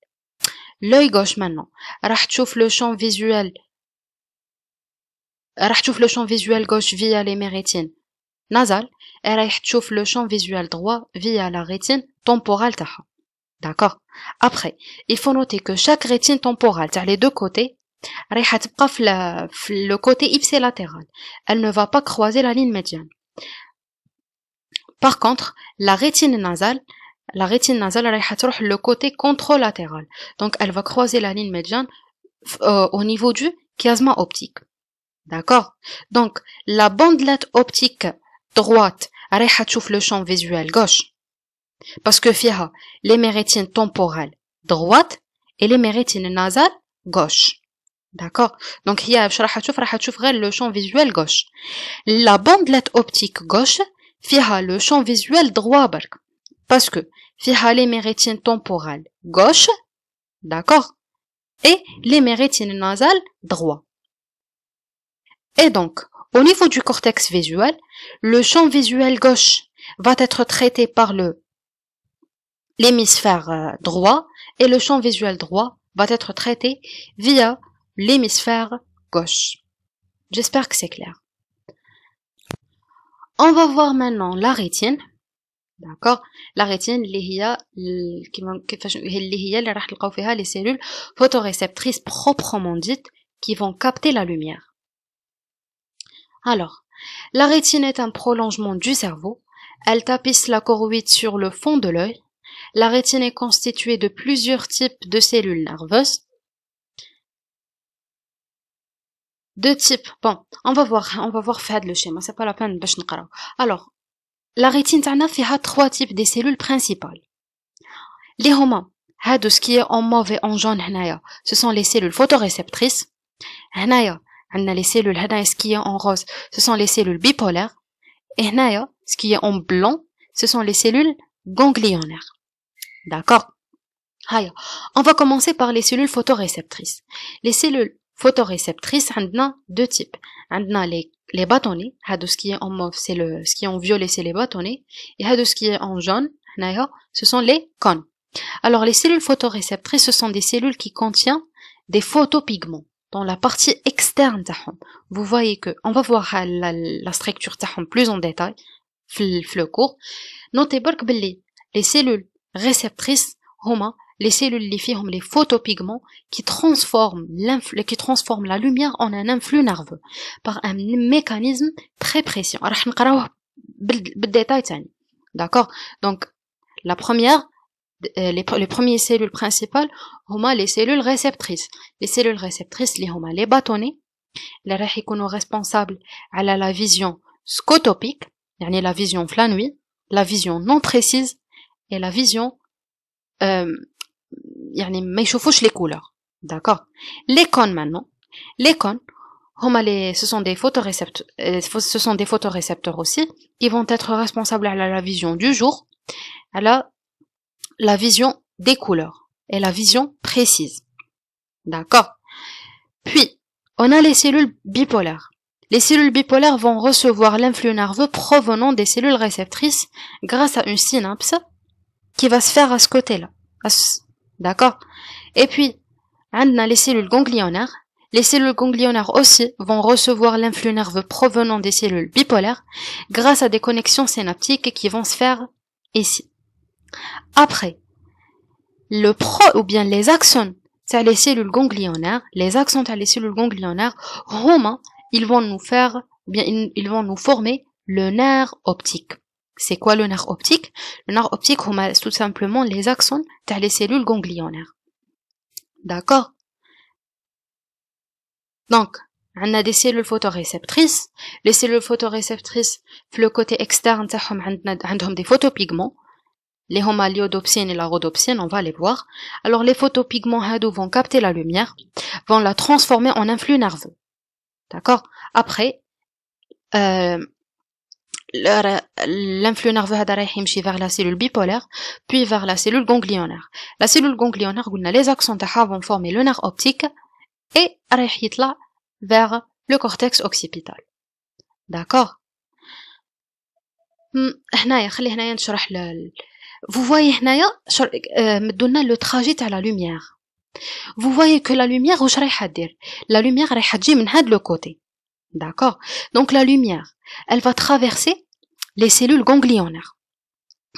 L'œil gauche maintenant. راح le champ visuel elle le le visuel visuel via via rétines nasales. elle va تشوف le champ visuel droit via la rétine temporale D'accord Après, il faut noter que chaque rétine temporale, cest les deux côtés, رايحة le côté ipsilatéral. Elle ne va pas croiser la ligne médiane. Par contre, la rétine nasale, la rétine nasale le côté contralatéral. Donc elle va croiser la ligne médiane euh, au niveau du chiasma optique. D'accord Donc, la bandelette optique droite, رايحة le champ visuel gauche. Parce que فيها les méritines temporales droite et les méritines nasales gauche. D'accord Donc, il y le champ visuel gauche. La bandelette optique gauche فيها le champ visuel droit Parce que فيها les méritines temporales gauche. D'accord Et les méritines nasales droit. Et donc, au niveau du cortex visuel, le champ visuel gauche va être traité par le l'hémisphère euh, droit et le champ visuel droit va être traité via l'hémisphère gauche. J'espère que c'est clair. On va voir maintenant la rétine. D'accord La rétine, les cellules photoréceptrices proprement dites qui vont capter la lumière. Alors, la rétine est un prolongement du cerveau. Elle tapisse la coroïde sur le fond de l'œil. La rétine est constituée de plusieurs types de cellules nerveuses. Deux types. Bon, on va voir, on va voir faire le schéma. C'est pas la peine de Alors, la rétine تاعنا a trois types de cellules principales. Les romains de ce qui est en mauvais en jaune ce sont les cellules photoréceptrices on a les cellules ce qui est en rose ce sont les cellules bipolaires et ce qui est en blanc ce sont les cellules ganglionaires. d'accord on va commencer par les cellules photoréceptrices les cellules photoréceptrices a deux types On les les bâtonnets ce qui est en mauve c'est le ce qui est en violet c'est les bâtonnets et ce qui est en jaune ce sont les cônes alors les cellules photoréceptrices ce sont des cellules qui contiennent des photopigments dans la partie externe vous voyez que on va voir la, structure plus en détail le cours notez que les cellules réceptrices les cellules qui فيهم les photopigments qui transforment la lumière en un influx nerveux par un mécanisme très précis d'accord donc la première euh, les, les premiers cellules principales هما les cellules réceptrices les cellules réceptrices les هما les bâtonnets les راح sont responsables à la vision scotopique يعني la vision flanouille la vision non précise et la vision euh, يعني ما les couleurs d'accord les cônes maintenant les cônes les ce sont des photorécepteurs euh, ce sont des photorécepteurs aussi qui vont être responsables à la vision du jour à la vision des couleurs et la vision précise. D'accord Puis, on a les cellules bipolaires. Les cellules bipolaires vont recevoir l'influx nerveux provenant des cellules réceptrices grâce à une synapse qui va se faire à ce côté-là. D'accord Et puis, on a les cellules ganglionnaires. Les cellules ganglionnaires aussi vont recevoir l'influx nerveux provenant des cellules bipolaires grâce à des connexions synaptiques qui vont se faire ici. Après, le pro ou bien les axones تاع les cellules ganglionnaires, les axones تاع les cellules ganglionnaires, romains, ils vont nous faire bien ils vont nous former le nerf optique. C'est quoi le nerf optique Le nerf optique, c'est tout simplement les axones تاع les cellules ganglionnaires. D'accord Donc, on a des cellules photoréceptrices. Les cellules photoréceptrices, le côté externe, on a des photopigments. Les homaliodopsines et la rhodopsienne, on va les voir. Alors les photopigments hadou vont capter la lumière, vont la transformer en influx nerveux. D'accord Après, euh, l'influx nerveux vers la cellule bipolaire, puis vers la cellule ganglionnaire. La cellule ganglionnaire, les axons vont former le nerf optique et là vers le cortex occipital. D'accord hmm, vous voyez هنايا مدولنا euh, le trajet à la lumière. Vous voyez que la lumière واش voyez دير؟ La lumière رايحة تجي من D'accord Donc la lumière, elle va traverser les cellules ganglionnaires.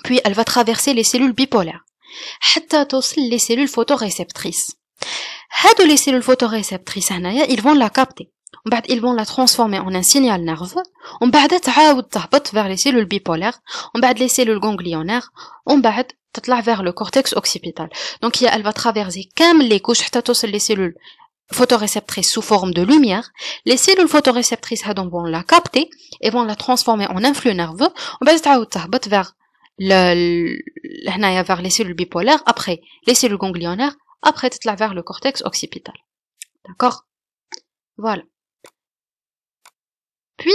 Puis elle va traverser les cellules bipolaires. حتى les cellules photoréceptrices. هادو les cellules photoréceptrices هنايا, ils vont la capter. On ils vont la transformer en un signal nerveux. On بعد تعاود تهبط vers les cellules bipolaires. On بعد les cellules ganglionnaires. On بعد vers le cortex occipital. Donc elle va traverser comme les couches حتى توصل les cellules photoréceptrices sous forme de lumière. Les cellules photoréceptrices vont la capter et vont la transformer en un flux nerveux. On بعد تعاود تهبط vers vers les cellules bipolaires. Après les cellules ganglionnaires. Après là vers le cortex occipital. D'accord Voilà. Puis,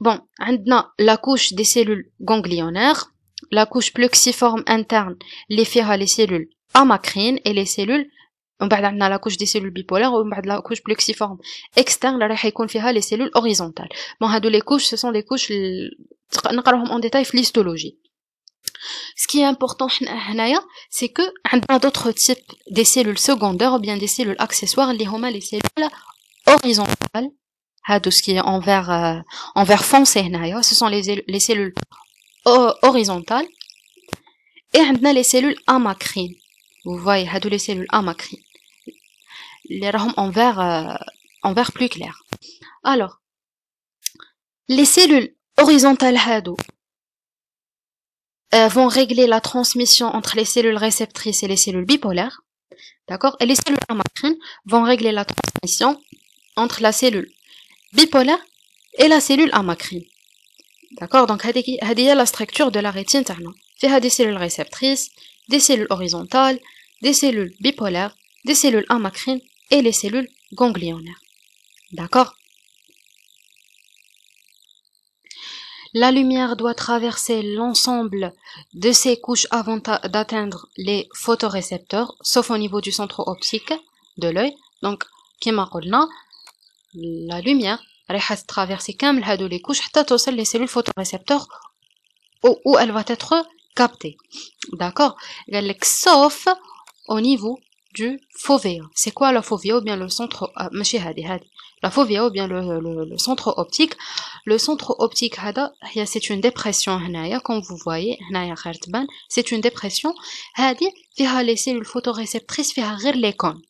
bon, on a la couche des cellules ganglionnaires, la couche plexiforme interne, les fera les cellules amacrines et les cellules on a la couche des cellules bipolaires ou la couche plexiforme externe la fera les cellules horizontales. Bon, les couches, ce sont des couches en détail l'histologie. Ce qui est important c'est que a d'autres types de cellules secondaires ou bien des cellules accessoires, les cellules horizontales Hein, ce qui est en vert, euh, en vert foncé, hein, ce sont les, les cellules horizontales. Et on a les cellules amacrines. Vous voyez, hein, les cellules amacrines. Les rames en vert, euh, en vert plus clair. Alors, les cellules horizontales hado euh, vont régler la transmission entre les cellules réceptrices et les cellules bipolaires. D'accord Et les cellules amacrines vont régler la transmission entre la cellule bipolaire et la cellule amacrine. D'accord Donc, c'est la structure de la rétine. Il a des cellules réceptrices, des cellules horizontales, des cellules bipolaires, des cellules amacrines et les cellules ganglionnaires. D'accord La lumière doit traverser l'ensemble de ces couches avant d'atteindre les photorécepteurs, sauf au niveau du centre optique de l'œil. Donc, qui m'a la lumière elle va traverser toutes les couches jusqu'à les cellules photorécepteurs où elle va être captée d'accord sauf au niveau du fovea c'est quoi la fovea bien le centre la fovea ou bien le, centre euh, optique le centre optique c'est une dépression comme vous voyez c'est une dépression les cellules photoréceptrices les cônes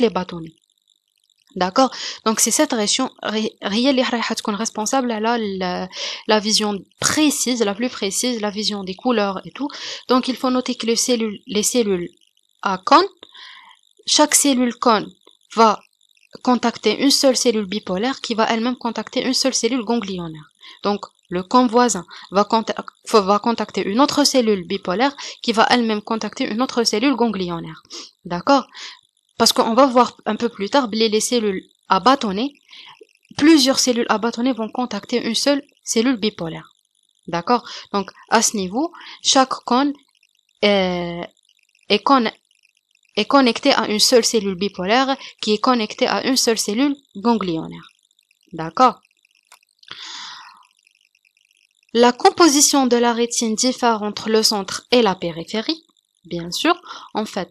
les bâtonnets D'accord Donc c'est cette région réelle qui est responsable à la, la vision précise, la plus précise, la vision des couleurs et tout. Donc il faut noter que les cellules, les cellules à cône, chaque cellule cône va contacter une seule cellule bipolaire qui va elle-même contacter une seule cellule ganglionnaire. Donc le cône voisin va, va contacter une autre cellule bipolaire qui va elle-même contacter une autre cellule ganglionnaire. D'accord parce qu'on va voir un peu plus tard, les cellules à plusieurs cellules à vont contacter une seule cellule bipolaire. D'accord Donc, à ce niveau, chaque cône est connecté à une seule cellule bipolaire qui est connectée à une seule cellule ganglionnaire. D'accord La composition de la rétine diffère entre le centre et la périphérie, bien sûr. En fait,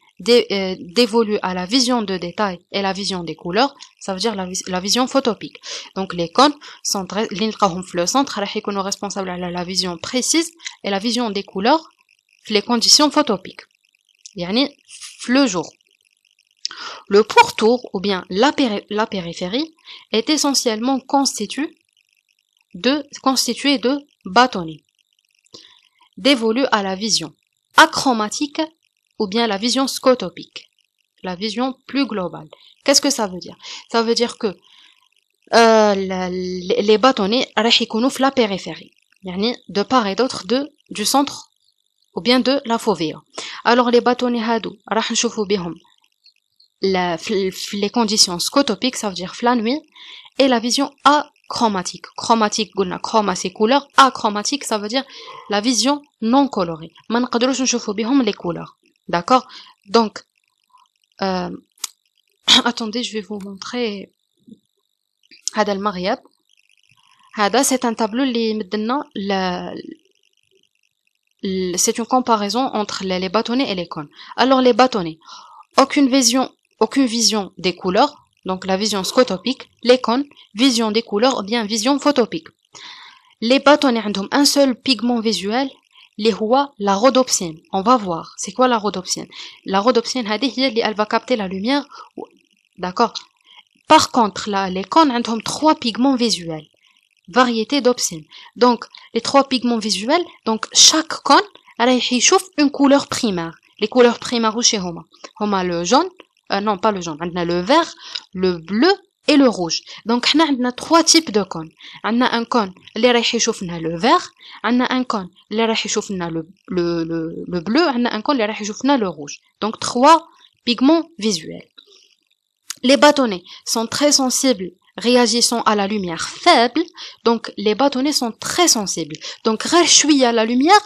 dé, euh, à la vision de détail et la vision des couleurs, ça veut dire la, vision photopique. Donc les cônes sont le centre, responsable à la vision précise et la vision des couleurs, les conditions photopiques. Yani, le jour. Le pourtour, ou bien la, périphérie, est essentiellement constitué de, constitué de bâtonnets, dévolu à la vision achromatique ou bien la vision scotopique, la vision plus globale. Qu'est-ce que ça veut dire Ça veut dire que euh, les bâtonnets la périphérie, de part et d'autre de du centre ou bien de la fovea. Alors les bâtonnets hadou bihom les conditions scotopiques, ça veut dire la nuit, et la vision achromatique. Chromatique, guna chroma c'est couleur, achromatique, ça veut dire la vision non colorée. Man les couleurs. D'accord Donc, euh, attendez, je vais vous montrer Hadal Maria. c'est un tableau c'est une comparaison entre les bâtonnets et les cônes. Alors les bâtonnets, aucune vision, aucune vision des couleurs, donc la vision scotopique, les cônes, vision des couleurs ou bien vision photopique. Les bâtonnets ont un seul pigment visuel les rois, la rhodopsine, on va voir c'est quoi la rhodopsine la rhodopsine, elle va capter la lumière d'accord par contre là les cônes ont trois pigments visuels variété d'opsine donc les trois pigments visuels donc chaque cône elle réchauffe une couleur primaire les couleurs primaires chez هما هما le jaune euh, non pas le jaune On a le vert le bleu et le rouge. Donc, on a trois types de cônes. On a un cône qui va le vert, on a un cône qui va le, le, le, bleu, on a un cône qui va le rouge. Donc, trois pigments visuels. Les bâtonnets sont très sensibles réagissant à la lumière faible, donc les bâtonnets sont très sensibles. Donc, à la lumière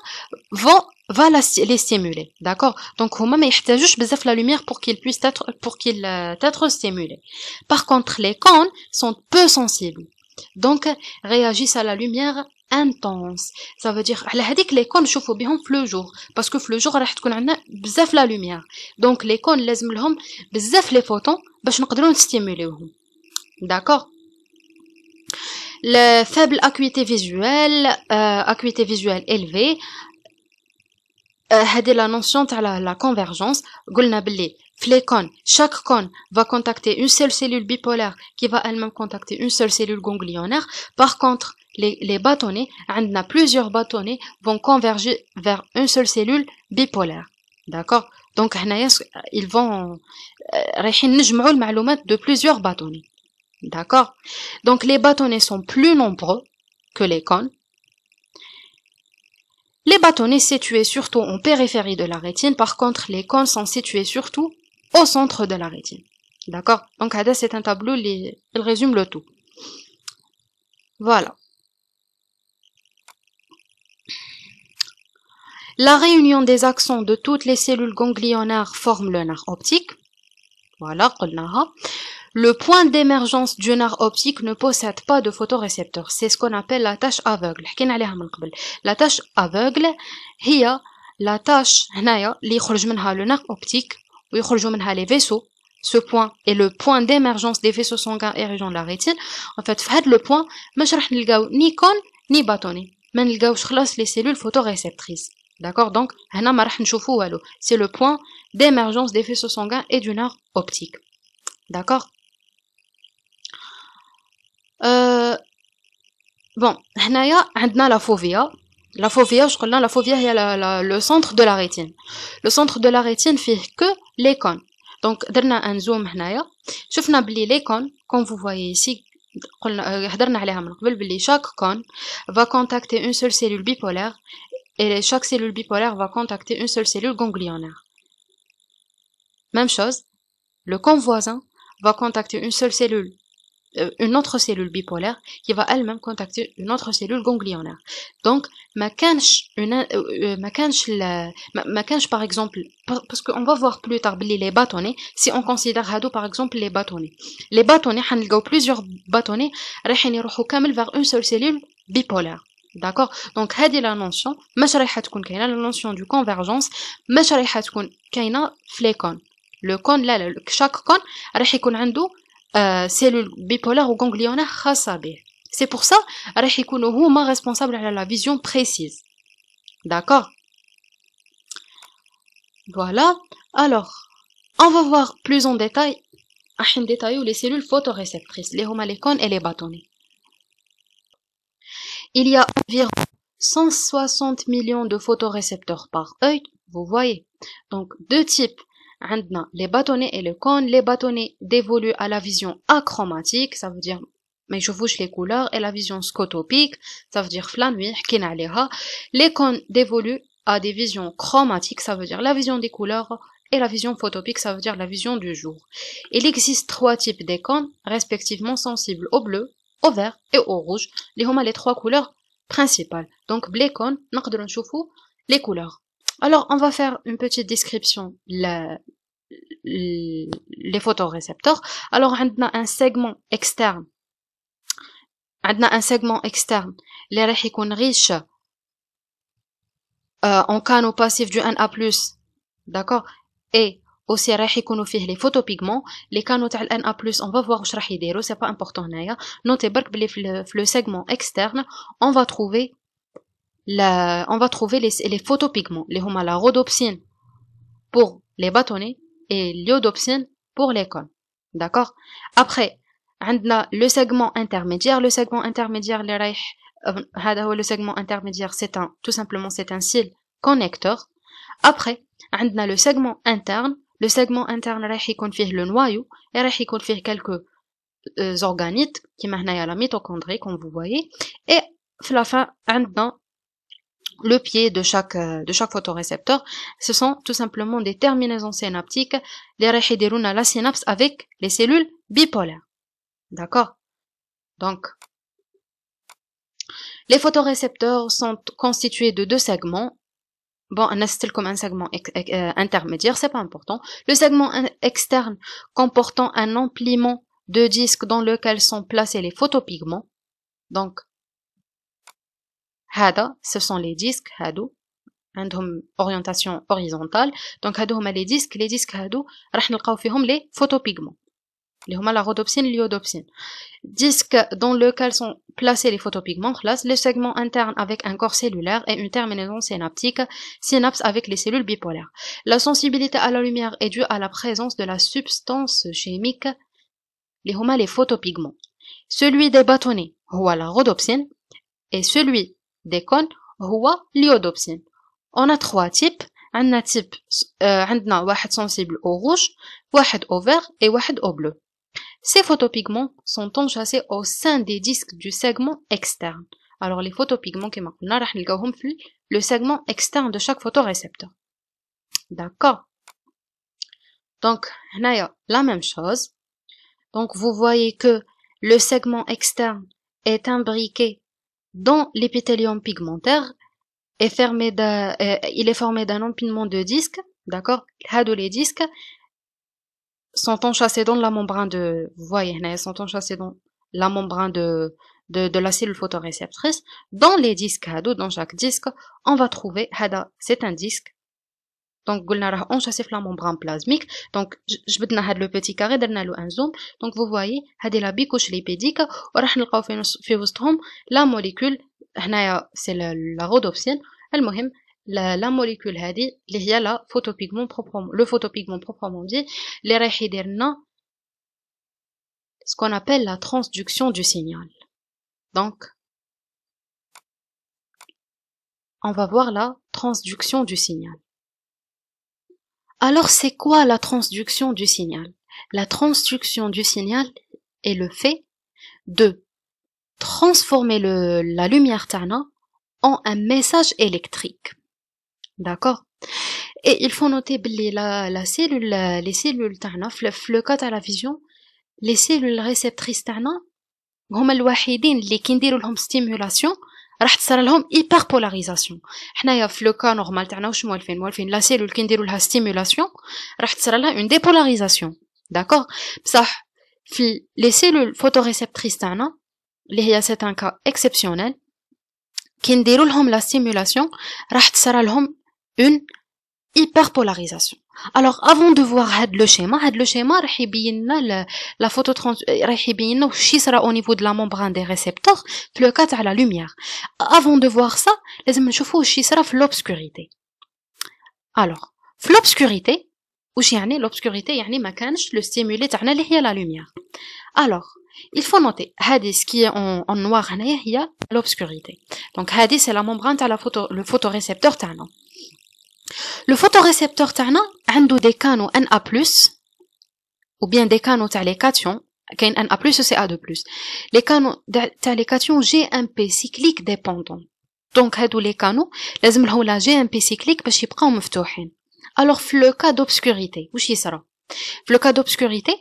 vont va les stimuler, d'accord Donc, même il je juste la lumière pour qu'ils puissent être, pour qu'ils euh, être stimulés. Par contre, les cônes sont peu sensibles, donc réagissent à la lumière intense. Ça veut dire, dit que les cônes chauffent bien le jour, parce que le jour, on a bzaf la lumière. Donc, les cônes, les لهم beaucoup les photons, باش les stimuler, D'accord La faible acuité visuelle, euh, acuité visuelle élevée, euh, هذه لا la تاع لا chaque cône va contacter une seule cellule bipolaire qui va elle-même contacter une seule cellule ganglionnaire. Par contre, les, bâtonnets, on a plusieurs bâtonnets, vont converger vers une seule cellule bipolaire. D'accord Donc, ils vont euh, de plusieurs bâtonnets. D'accord Donc, les bâtonnets sont plus nombreux que les cônes. Les bâtonnets situés surtout en périphérie de la rétine, par contre les cônes sont situés surtout au centre de la rétine. D'accord Donc là, c'est un tableau, il résume le tout. Voilà. La réunion des axons de toutes les cellules ganglionnaires forme le nerf optique. Voilà, le point d'émergence du nerf optique ne possède pas de photorécepteur. C'est ce qu'on appelle la tâche aveugle. La tâche aveugle, هي la tâche هنايا اللي يخرج le nerf optique ou منها les vaisseaux ce point est le point d'émergence des vaisseaux sanguins et de la rétine. En fait, le point, مش راح ni cône ni bâtonnet. ما نلقاوش les cellules photoréceptrices. D'accord Donc, C'est le point d'émergence des vaisseaux sanguins et du nerf optique. D'accord euh, bon, la fovea. la fovea, je connais la fauvia, il y a le centre de la rétine. Le centre de la rétine fait que les cônes. Donc, un comme vous voyez ici, chaque cône va contacter une seule cellule bipolaire et chaque cellule bipolaire va contacter une seule cellule ganglionnaire. Même chose, le cône voisin va contacter une seule cellule. Euh, une autre cellule bipolaire qui va elle-même contacter une autre cellule ganglionnaire. Donc, ma canche, euh, euh, ma canche, ma canche par exemple, parce qu'on va voir plus tard les bâtonnets, si on considère par exemple les bâtonnets. Les bâtonnets, on plusieurs bâtonnets, on vers une seule cellule bipolaire. D'accord Donc, Hadi, la notion, مش رايحة la notion du convergence, مش رايحة تكون كاينة notion Le con, là, chaque cône, راح يكون euh, cellules bipolaires ou ganglionaires c'est pour ça qu'il est responsable responsables de la vision précise d'accord voilà alors on va voir plus en détail en détail les cellules photoréceptrices les homalécones et les bâtonnets il y a environ 160 millions de photorécepteurs par œil vous voyez donc deux types les bâtonnets et les cônes. les bâtonnets dévoluent à la vision achromatique ça veut dire je يشوفوش les couleurs et la vision scotopique ça veut dire la nuit les cônes dévoluent à des visions chromatiques ça veut dire la vision des couleurs et la vision photopique, ça veut dire la vision du jour. Il existe trois types de cônes, respectivement sensibles au bleu, au vert et au rouge. Les les trois couleurs principales. Donc, l'écône, nous les couleurs. Alors, on va faire une petite description. les photorécepteurs. Alors, on a un segment externe. On a un segment externe. Les réchicons riches euh, en canaux passifs du Na+, D'accord Et aussi réchicons les photopigments. Les canaux de Na+, on va voir où je vais C'est pas important. Notez que le segment externe, on va trouver on va trouver les, les photopigments, les la rhodopsine pour les bâtonnets et l'iodopsine pour les cônes. D'accord Après, on a le segment intermédiaire, le segment intermédiaire, euh, le segment intermédiaire, c'est un, tout simplement, c'est un cil connecteur. Après, on a le segment interne, le segment interne راح يكون le noyau et quelques euh, organites qui هنايا la mitochondrie comme vous voyez et à la fin a le pied de chaque, euh, de chaque photorécepteur, ce sont tout simplement des terminaisons synaptiques, les à la synapse avec les cellules bipolaires. D'accord Donc, les photorécepteurs sont constitués de deux segments. Bon, on a comme un segment euh, intermédiaire, c'est pas important. Le segment externe comportant un empliement de disques dans lequel sont placés les photopigments. Donc, ce sont les disques هادو عندهم orientation horizontale donc هادو هما les disques les disques هادو راح les photopigments اللي هما la rhodopsine l'iodopsine disque dans lequel sont placés les photopigments خلاص le segment interne avec un corps cellulaire et une terminaison synaptique synapse avec les cellules bipolaires la sensibilité à la lumière est due à la présence de la substance chimique les هما les photopigments celui des bâtonnets à la rhodopsine et celui Decon هو a On a un types. un type euh, عندنا واحد sensible au rouge, un au vert et un au bleu. Ces photopigments sont enchâssés au sein des disques du segment externe. Alors les photopigments qui le segment externe de chaque photorécepteur. D'accord Donc, la même chose. Donc, vous voyez que le segment externe est imbriqué dans l'épithélium pigmentaire est euh, il est formé d'un empilement de disques, d'accord les disques sont enchâssés dans la membrane de, vous voyez, hein, sont enchâssés dans la membrane de, de, de la cellule photoréceptrice. Dans les disques dans chaque disque, on va trouver, c'est un disque, donc, on a la membrane plasmique. Donc, je vais le petit carré, on un zoom. Donc, vous voyez, c'est la bicouche lipidique. On va trouver la molécule, c'est la rhodopsine. est لا, la molécule c'est اللي photopigment proprement le photopigment proprement dit Les رايح ce qu'on appelle la transduction du signal donc on va voir la transduction du signal alors c'est quoi la transduction du signal La transduction du signal est le fait de transformer la lumière Tana en un message électrique. D'accord Et il faut noter la, la cellule, les cellules Tana, le cas à la vision, les cellules réceptrices Tana, هما الوحيدين اللي stimulation Rapet sera l'homme hyper polarisation. Eh bien, il a floucas normal. Tiens, nous sommes La cellule qui endeuille la stimulation, rapet sera l'un une dépolarisation. D'accord. Puis, la cellule photoréceptrice, tiens, là, il y a certains cas qui endeuille la stimulation, rapet sera l'homme une hyper polarisation alors avant de voir le schéma le schéma la photo euh, راح au niveau de la membrane des récepteurs plus le cas de la lumière avant de voir ça les لازم نشوفوا واش يصرى في l'obscurité alors في l'obscurité واش يعني l'obscurité يعني ما كانش le stimuli تاعنا اللي a la lumière alors il faut noter هذه ce qui est en, en noir y a l'obscurité donc hadis c'est la membrane تاع le photorécepteur le photorécepteur y a des canaux Na+ ou bien des canaux تاع les cations, un Na+ ou ca plus Les canaux تاع les GMP cyclique dépendant. Donc هادو les canaux, لازم لهم GMP cyclique باش un مفتوحين. Alors le cas d'obscurité, واش يصرا؟ في le cas d'obscurité,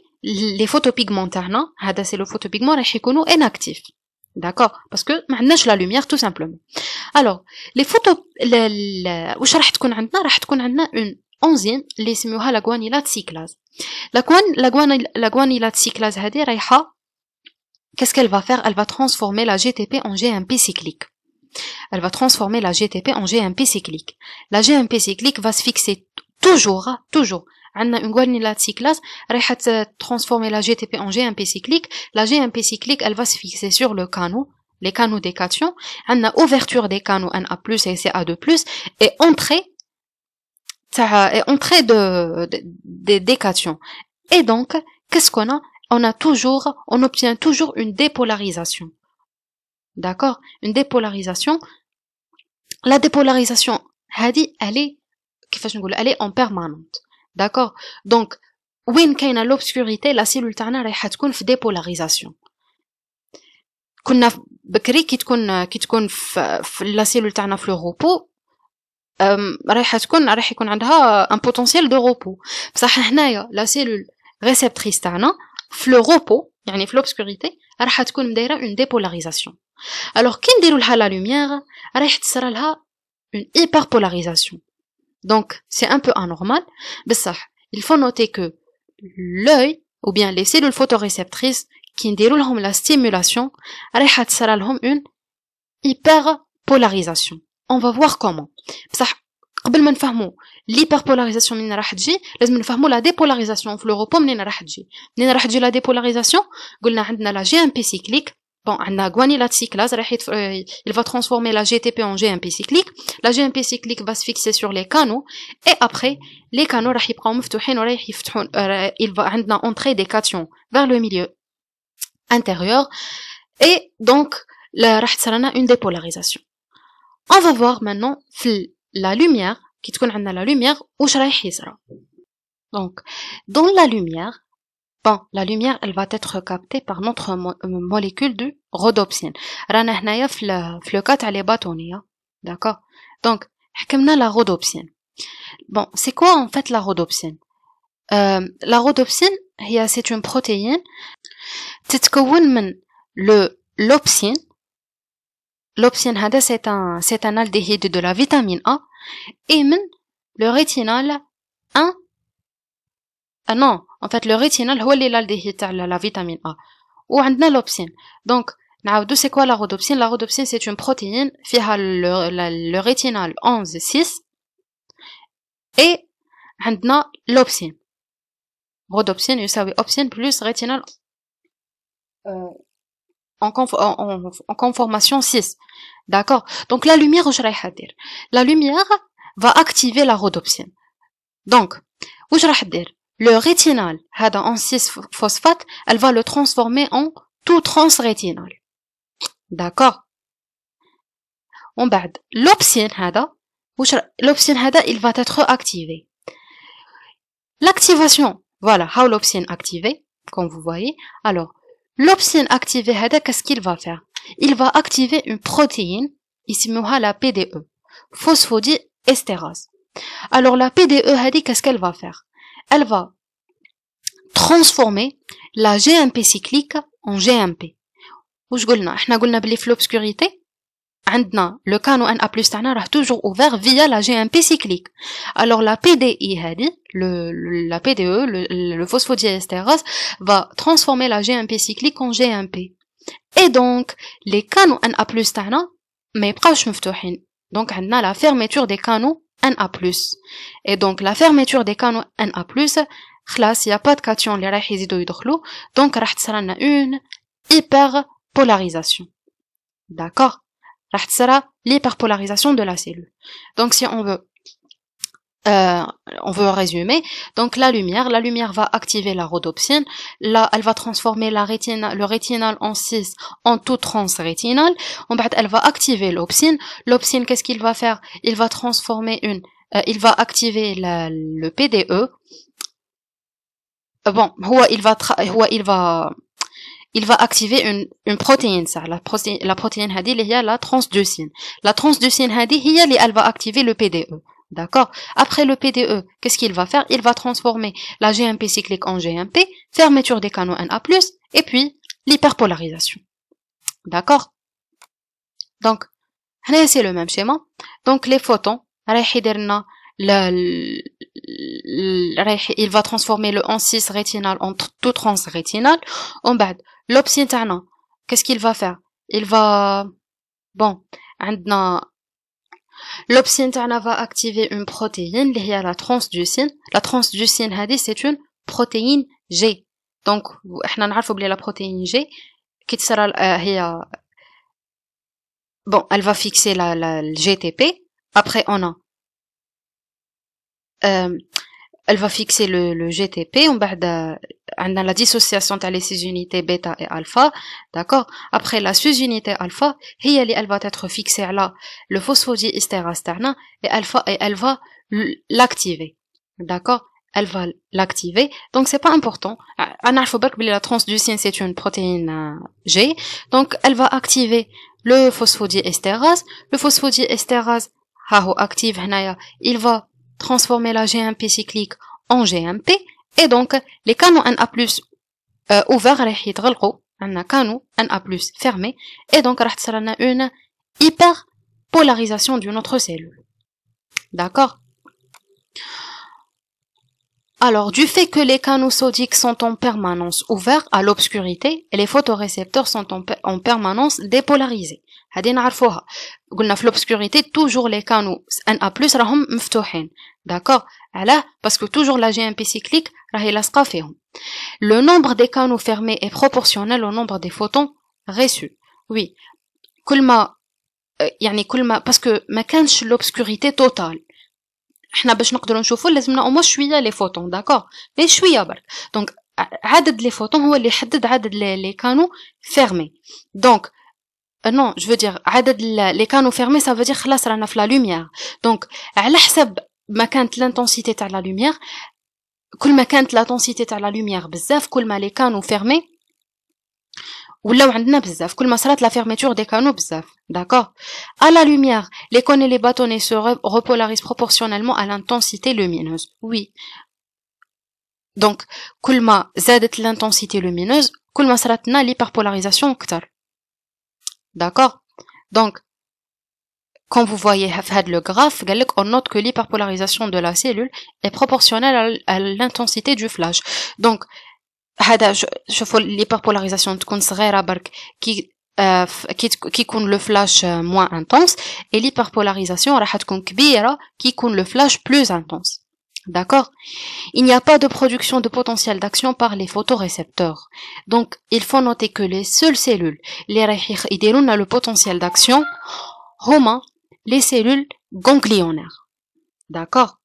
les photopigments t'as, هذا c'est le photopigment راح يكونوا inactifs. D'accord Parce que nous la lumière tout simplement. Alors, les photos, واش راح تكون عندنا راح تكون عندنا une enzyme qui s'appelle la La cyclase. La cyclase, qu'est-ce qu'elle va faire Elle va transformer la GTP en GMP cyclique. Elle va transformer la GTP en GMP cyclique. La GMP cyclique va se fixer toujours, toujours on une l'at cyclase transformer la GTP en GMP cyclique la GMP cyclique elle va se fixer sur le canot les canaux des cations a ouverture des canaux Na+ et Ca2+ et entrée et entrée de, des cations et donc qu'est-ce qu'on a on a toujours on obtient toujours une dépolarisation d'accord une dépolarisation la dépolarisation elle est elle est en permanente داكوغ دونك وين كاينه لوبسكوريتي لا سيلول تاعنا رايحه تكون في ديبولاريزاسيون كنا بكري كي تكون كي تكون في, في لا سيلول تاعنا في لوغوبو روبو رايحه تكون راح يكون عندها ان بوتونسيال دو روبو بصح هنايا لا سيلول ريسبتريس تاعنا في لوغوبو يعني في لوبسكوريتي راح تكون مدايره اون ديبولاريزاسيون الوغ كي نديرو لها لا لوميير رايح تصرى لها اون هايبر بولاريزاسيون Donc, c'est un peu anormal. Mais il faut noter que l'œil, ou bien les cellules photoréceptrices, qui déroulent la stimulation, une hyperpolarisation. On va voir comment. بصح قبل ما l'hyperpolarisation منين راح تجي la dépolarisation في le repos منين la la dépolarisation قلنا عندنا la GMP Bon, on a cyclase, il va transformer la GTP en GMP cyclique. La GMP cyclique va se fixer sur les canaux et après, les canaux euh, il va entrer des cations vers le milieu intérieur et donc la va une dépolarisation. On va voir maintenant la lumière qui la lumière Donc dans la lumière Bon, la lumière, elle va être captée par notre euh, molécule de rhodopsine. Rana hnaya في le cas تاع D'accord Donc, la rhodopsine. Bon, c'est quoi en fait la rhodopsine euh, La rhodopsine, c'est une protéine تتكون من le l'opsine. L'opsine c'est un un aldéhyde de la vitamine A et le rétinal 1 ah non, en fait le rétinal هو اللي لالديه la vitamine A. a l'opsine. Donc c'est quoi la rhodopsine La rhodopsine c'est une protéine فيها le, le, le rétinal 11 6 et a l'opsine. Rhodopsine savez opsine plus rétinal euh, en, en, conformation 6. D'accord Donc la lumière, je vais La lumière va activer la rhodopsine. Donc, je vais le rétinal, en 6 phosphate, elle va le transformer en tout trans transrétinal. D'accord On بعد l'opsine l'opsine هذا il va être activé. L'activation, voilà, how l'opsine activé? comme vous voyez. Alors, l'opsine activé, hada qu'est-ce qu'il va faire Il va activer une protéine, ici la PDE, phosphodiesterase. Alors la PDE هذه qu'est-ce qu'elle va faire elle va transformer la GMP cyclique en GMP. Où je l'obscurité. le canon NA plus tana toujours ouvert via la GMP cyclique. Alors la PDI, hadi, le, la PDE, le, phosphodiesterase, va transformer la GMP cyclique en GMP. Et donc, les canaux NA plus tana, mais Donc, on la fermeture des canaux Na+. Et donc la fermeture des canaux Na+, خلاص il n'y a pas de cation, les résidus de يدخلوا donc راح تصير لنا une hyperpolarisation. D'accord راح تصير l'hyperpolarisation de la cellule. Donc si on veut euh, on veut résumer. Donc la lumière, la lumière va activer la rhodopsine. Là, elle va transformer la rétine, le rétinal en cis, en tout trans rétinal. En elle va activer l'opsine. L'opsine, qu'est-ce qu'il va faire Il va transformer une, euh, il va activer le PDE. Euh, bon, il va, il va, il va activer une, protéine, ça, la, protéine, la protéine il y a la transducine. La transducine hadi, il y elle va activer le PDE. D'accord Après le PDE, qu'est-ce qu'il va faire Il va transformer la GMP cyclique en GMP, fermeture des canaux NA+, et puis l'hyperpolarisation. D'accord Donc, c'est le même schéma. Donc, les photons, il va transformer le 16 rétinal en tout trans rétinal. On bas, L'opsintana, qu'est-ce qu'il va faire Il va... Bon, l'opsin تاعنا va activer une protéine اللي هي la transducine la transducine هذه c'est une protéine G donc احنا نعرفوا بلي la protéine G كي تصرى هي bon elle va fixer la, la le GTP après on a euh, elle va fixer le, GTP, on a la dissociation les sous-unités bêta et alpha, d'accord Après la sous-unité alpha, elle va être fixée là, le phosphodiesterase et alpha et elle va l'activer. D'accord Elle va l'activer. Donc c'est pas important. la transducine c'est une protéine euh, G, donc elle va activer le phosphodiesterase, le phosphodiesterase active il va transformer la GMP cyclique en GMP et donc les canaux NA+, euh, ouverts à يتغلقوا un canaux NA+ fermés et donc ça donne une hyperpolarisation d'une notre cellule. D'accord alors, du fait que les canaux sodiques sont en permanence ouverts à l'obscurité, les photorécepteurs sont en permanence dépolarisés. هذه نعرفوها قلنا في لوبسكوريتي توجور لي كانو ان ا بلس راهم مفتوحين داكوغ علاه باسكو توجور لا جي ام بي سيكليك راهي لاصقه فيهم لو نومبر دي كانو فيرمي اي بروبورسيونيل او نومبر دي فوتون ريسو وي كل ما آه، يعني كل ما باسكو ما كانش لوبسكوريتي توتال احنا باش نقدروا نشوفوا لازمنا اومو شويه لي فوتون داكوغ مي شويه برك دونك عدد لي فوتون هو اللي يحدد عدد لي كانو فيرمي دونك Euh, non, je veux dire, les canaux fermés, ça veut dire que là, la lumière. Donc, à ma l'intensité de la lumière, كل l'intensité à la lumière بزاف, les canaux fermés, ولاو عندنا بزاف, la fermeture des canaux D'accord À la lumière, les cônes et les bâtonnets se repolarisent proportionnellement à l'intensité lumineuse. Oui. Donc, كل ما l'intensité lumineuse, كل ما صارتنا l'hyperpolarisation D'accord Donc, quand vous voyez le graphe, on note que l'hyperpolarisation de la cellule est proportionnelle à l'intensité du flash. Donc, l'hyperpolarisation qui euh, que le flash euh, moins intense et l'hyperpolarisation راح تكون qui que le flash plus intense. D'accord Il n'y a pas de production de potentiel d'action par les photorécepteurs. Donc, il faut noter que les seules cellules, les rehir ont le potentiel d'action, romain, les cellules ganglionnaires. D'accord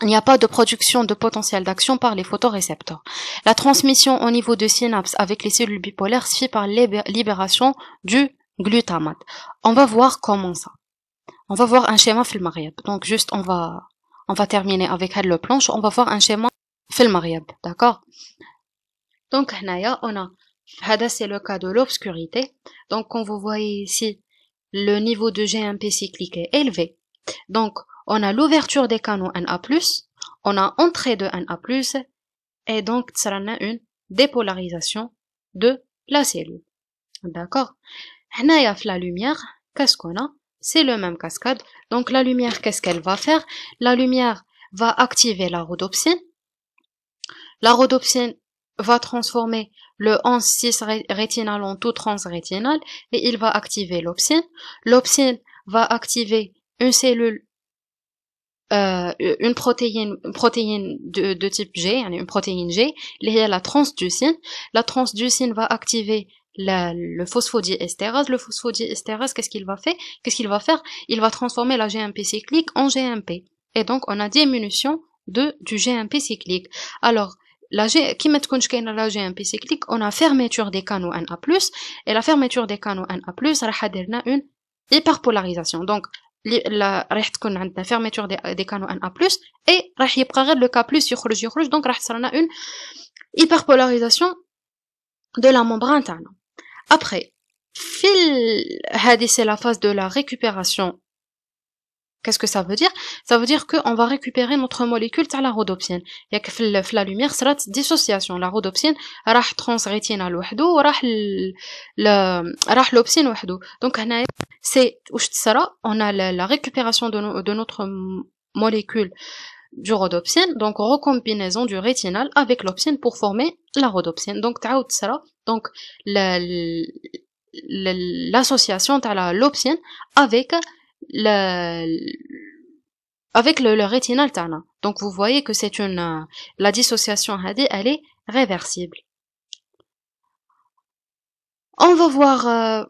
il n'y a pas de production de potentiel d'action par les photorécepteurs. La transmission au niveau de synapse avec les cellules bipolaires se fait par libération du glutamate. On va voir comment ça. On va voir un schéma filmarié. Donc juste on va on va terminer avec le planche. On va voir un schéma filmariable, D'accord Donc, هنايا, on a c'est le cas de l'obscurité. Donc, on vous voyez ici, le niveau de GMP cyclique est élevé. Donc, on a l'ouverture des canaux Na+, on a entrée de Na+, et donc, ça a une dépolarisation de la cellule. D'accord a la lumière, qu'est-ce qu'on a c'est le même cascade. Donc la lumière, qu'est-ce qu'elle va faire La lumière va activer la rhodopsine. La rhodopsine va transformer le 11-6 rétinal en tout transrétinal et il va activer l'opsine. L'opsine va activer une cellule, euh, une protéine, protéine de, de, type G, une protéine G, liée à la transducine. La transducine va activer la, le phosphodiesterase. Le phosphodiesterase, qu'est-ce qu'il va faire Qu'est-ce qu'il va faire Il va transformer la GMP cyclique en GMP. Et donc, on a diminution de, du GMP cyclique. Alors, la G, qui la GMP cyclique, on a fermeture des canaux NA+, et la fermeture des canaux NA+, a une hyperpolarisation. Donc, la fermeture des, canaux NA+ et le K+ donc ça une hyperpolarisation de la membrane interne. Après, c'est la phase de la récupération. Qu'est-ce que ça veut dire Ça veut dire qu'on va récupérer notre molécule à la rhodopsine. Il y a que la lumière, c'est la dissociation. La rhodopsine, rah transrétine à le rah l'opsine Donc, c'est, on a la récupération de notre molécule du rhodopsine, donc recombinaison du rétinal avec l'opsine pour former la rhodopsine. Donc, donc l'association de l'opsine avec le, avec le, rétinal Donc vous voyez que c'est une la dissociation elle est réversible. On va voir euh,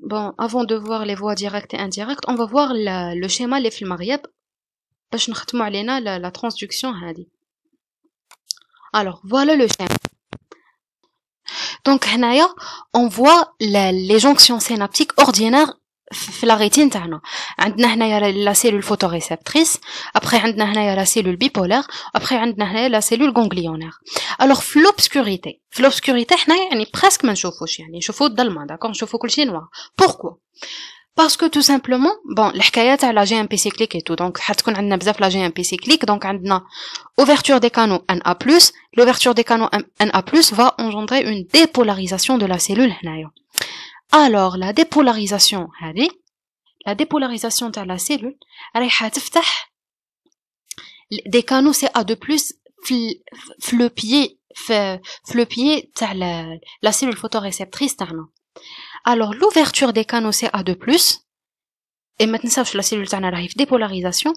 bon avant de voir les voies directes et indirectes, on va voir le schéma les films la transduction Alors voilà le schéma. Donc on voit les jonctions synaptiques ordinaire. La rétine On Hein la cellule photoréceptrice. Après la cellule bipolaire. Après la cellule ganglionnaire. Alors l'obscurité l'obscurité, elle presque un chauffé hein. On est chauffé noir. Pourquoi? Parce que tout simplement, bon, تاع لا la GMP cyclique et tout Donc, دونك حتكون عندنا la GMP cyclique. Donc, بي donc on ouverture des canaux Na+, l'ouverture des canaux Na+, va engendrer une dépolarisation de la cellule هنايا alors la dépolarisation هذه la dépolarisation تاع la cellule رايحه des canaux CA2+ في le pied le la cellule photoréceptrice تاعنا alors l'ouverture des canaux CA2+, et maintenant ça, la cellule la dépolarisation,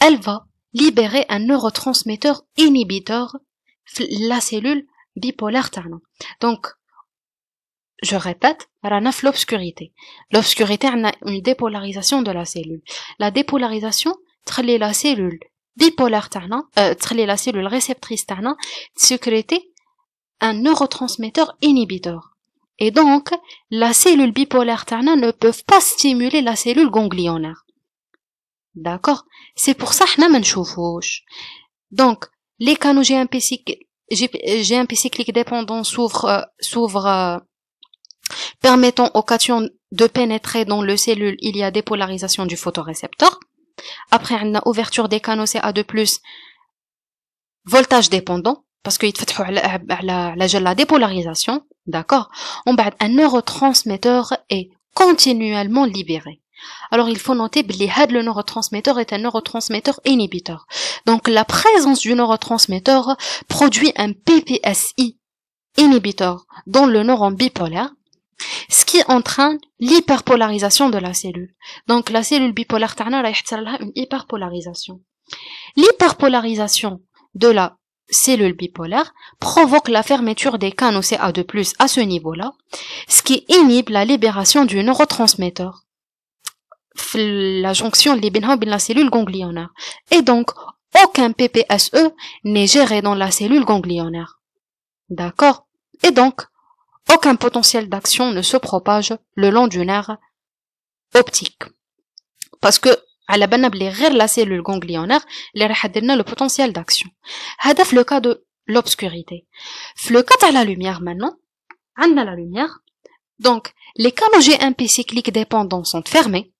elle va libérer un neurotransmetteur inhibiteur, la cellule bipolaire tarna. Donc, je répète, ranaf l'obscurité. L'obscurité, a une dépolarisation de la cellule. La dépolarisation, c'est la cellule bipolaire euh, la cellule réceptrice tarna, sécréter un neurotransmetteur inhibiteur. Et donc, la cellule bipolaire tarna ne peut pas stimuler la cellule ganglionnaire. D'accord C'est pour ça que nous Donc, les canaux GMP cycliques dépendants s'ouvrent, euh, s'ouvrent euh, permettant aux cations de pénétrer dans le cellule, il y a dépolarisation du photorécepteur. Après, on a ouverture des canaux CA2+, voltage dépendant, parce qu'il faut la, la, la dépolarisation. D'accord Un neurotransmetteur est continuellement libéré. Alors il faut noter que le neurotransmetteur est un neurotransmetteur inhibiteur. Donc la présence du neurotransmetteur produit un PPSI inhibiteur dans le neurone bipolaire, ce qui entraîne l'hyperpolarisation de la cellule. Donc la cellule bipolaire a une hyperpolarisation. L'hyperpolarisation de la cellules bipolaire provoque la fermeture des canaux CA2+, à ce niveau-là, ce qui inhibe la libération du neurotransmetteur la jonction de la cellule ganglionnaire. Et donc, aucun PPSE n'est géré dans la cellule ganglionnaire. D'accord Et donc, aucun potentiel d'action ne se propage le long du nerf optique. Parce que alors, ben, n'a la cellule ganglionnaire, les rêves le potentiel d'action. Haddaf, le cas de l'obscurité. Fleu, à la lumière, maintenant. à la lumière. Donc, les canaux GMP cycliques dépendants sont fermés.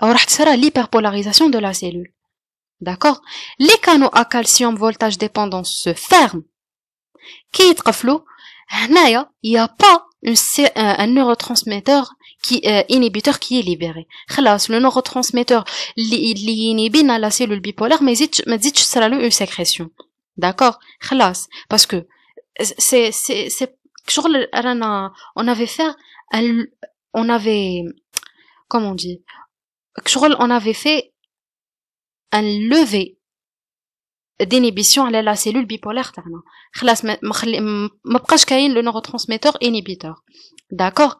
On ça l'hyperpolarisation de la cellule. D'accord? Les canaux à calcium voltage dépendants se ferment. Qui est-ce il n'y a pas un neurotransmetteur qui inhibiteur qui est libéré. خلاص le neurotransmetteur اللي dans la cellule bipolaire mais ما une sécrétion. sécrétion, D'accord خلاص parce que c'est c'est c'est on avait fait on avait comment on dit on avait fait un lever d'inhibition à la cellule bipolaire تاعنا خلاص ما ما le neurotransmetteur inhibiteur d'accord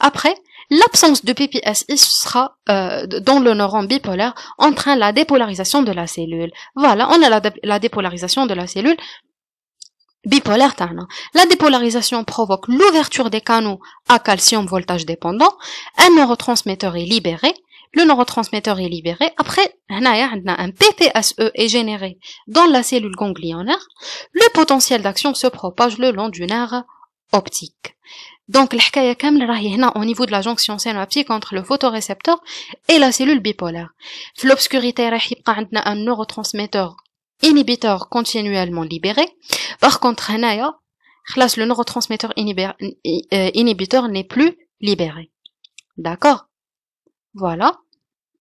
après L'absence de PPSI sera euh, dans le neurone bipolaire entraîne la dépolarisation de la cellule. Voilà, on a la, dépolarisation de la cellule bipolaire La dépolarisation provoque l'ouverture des canaux à calcium voltage dépendant. Un neurotransmetteur est libéré. Le neurotransmetteur est libéré. Après, un PPSE est généré dans la cellule ganglionnaire. Le potentiel d'action se propage le long du nerf optique. Donc, l'hikaya kamel rahi au niveau de la jonction synaptique entre le photorécepteur et la cellule bipolaire. L'obscurité rahi un neurotransmetteur inhibiteur continuellement libéré. Par contre, ya, le neurotransmetteur euh, inhibiteur n'est plus libéré. D'accord Voilà.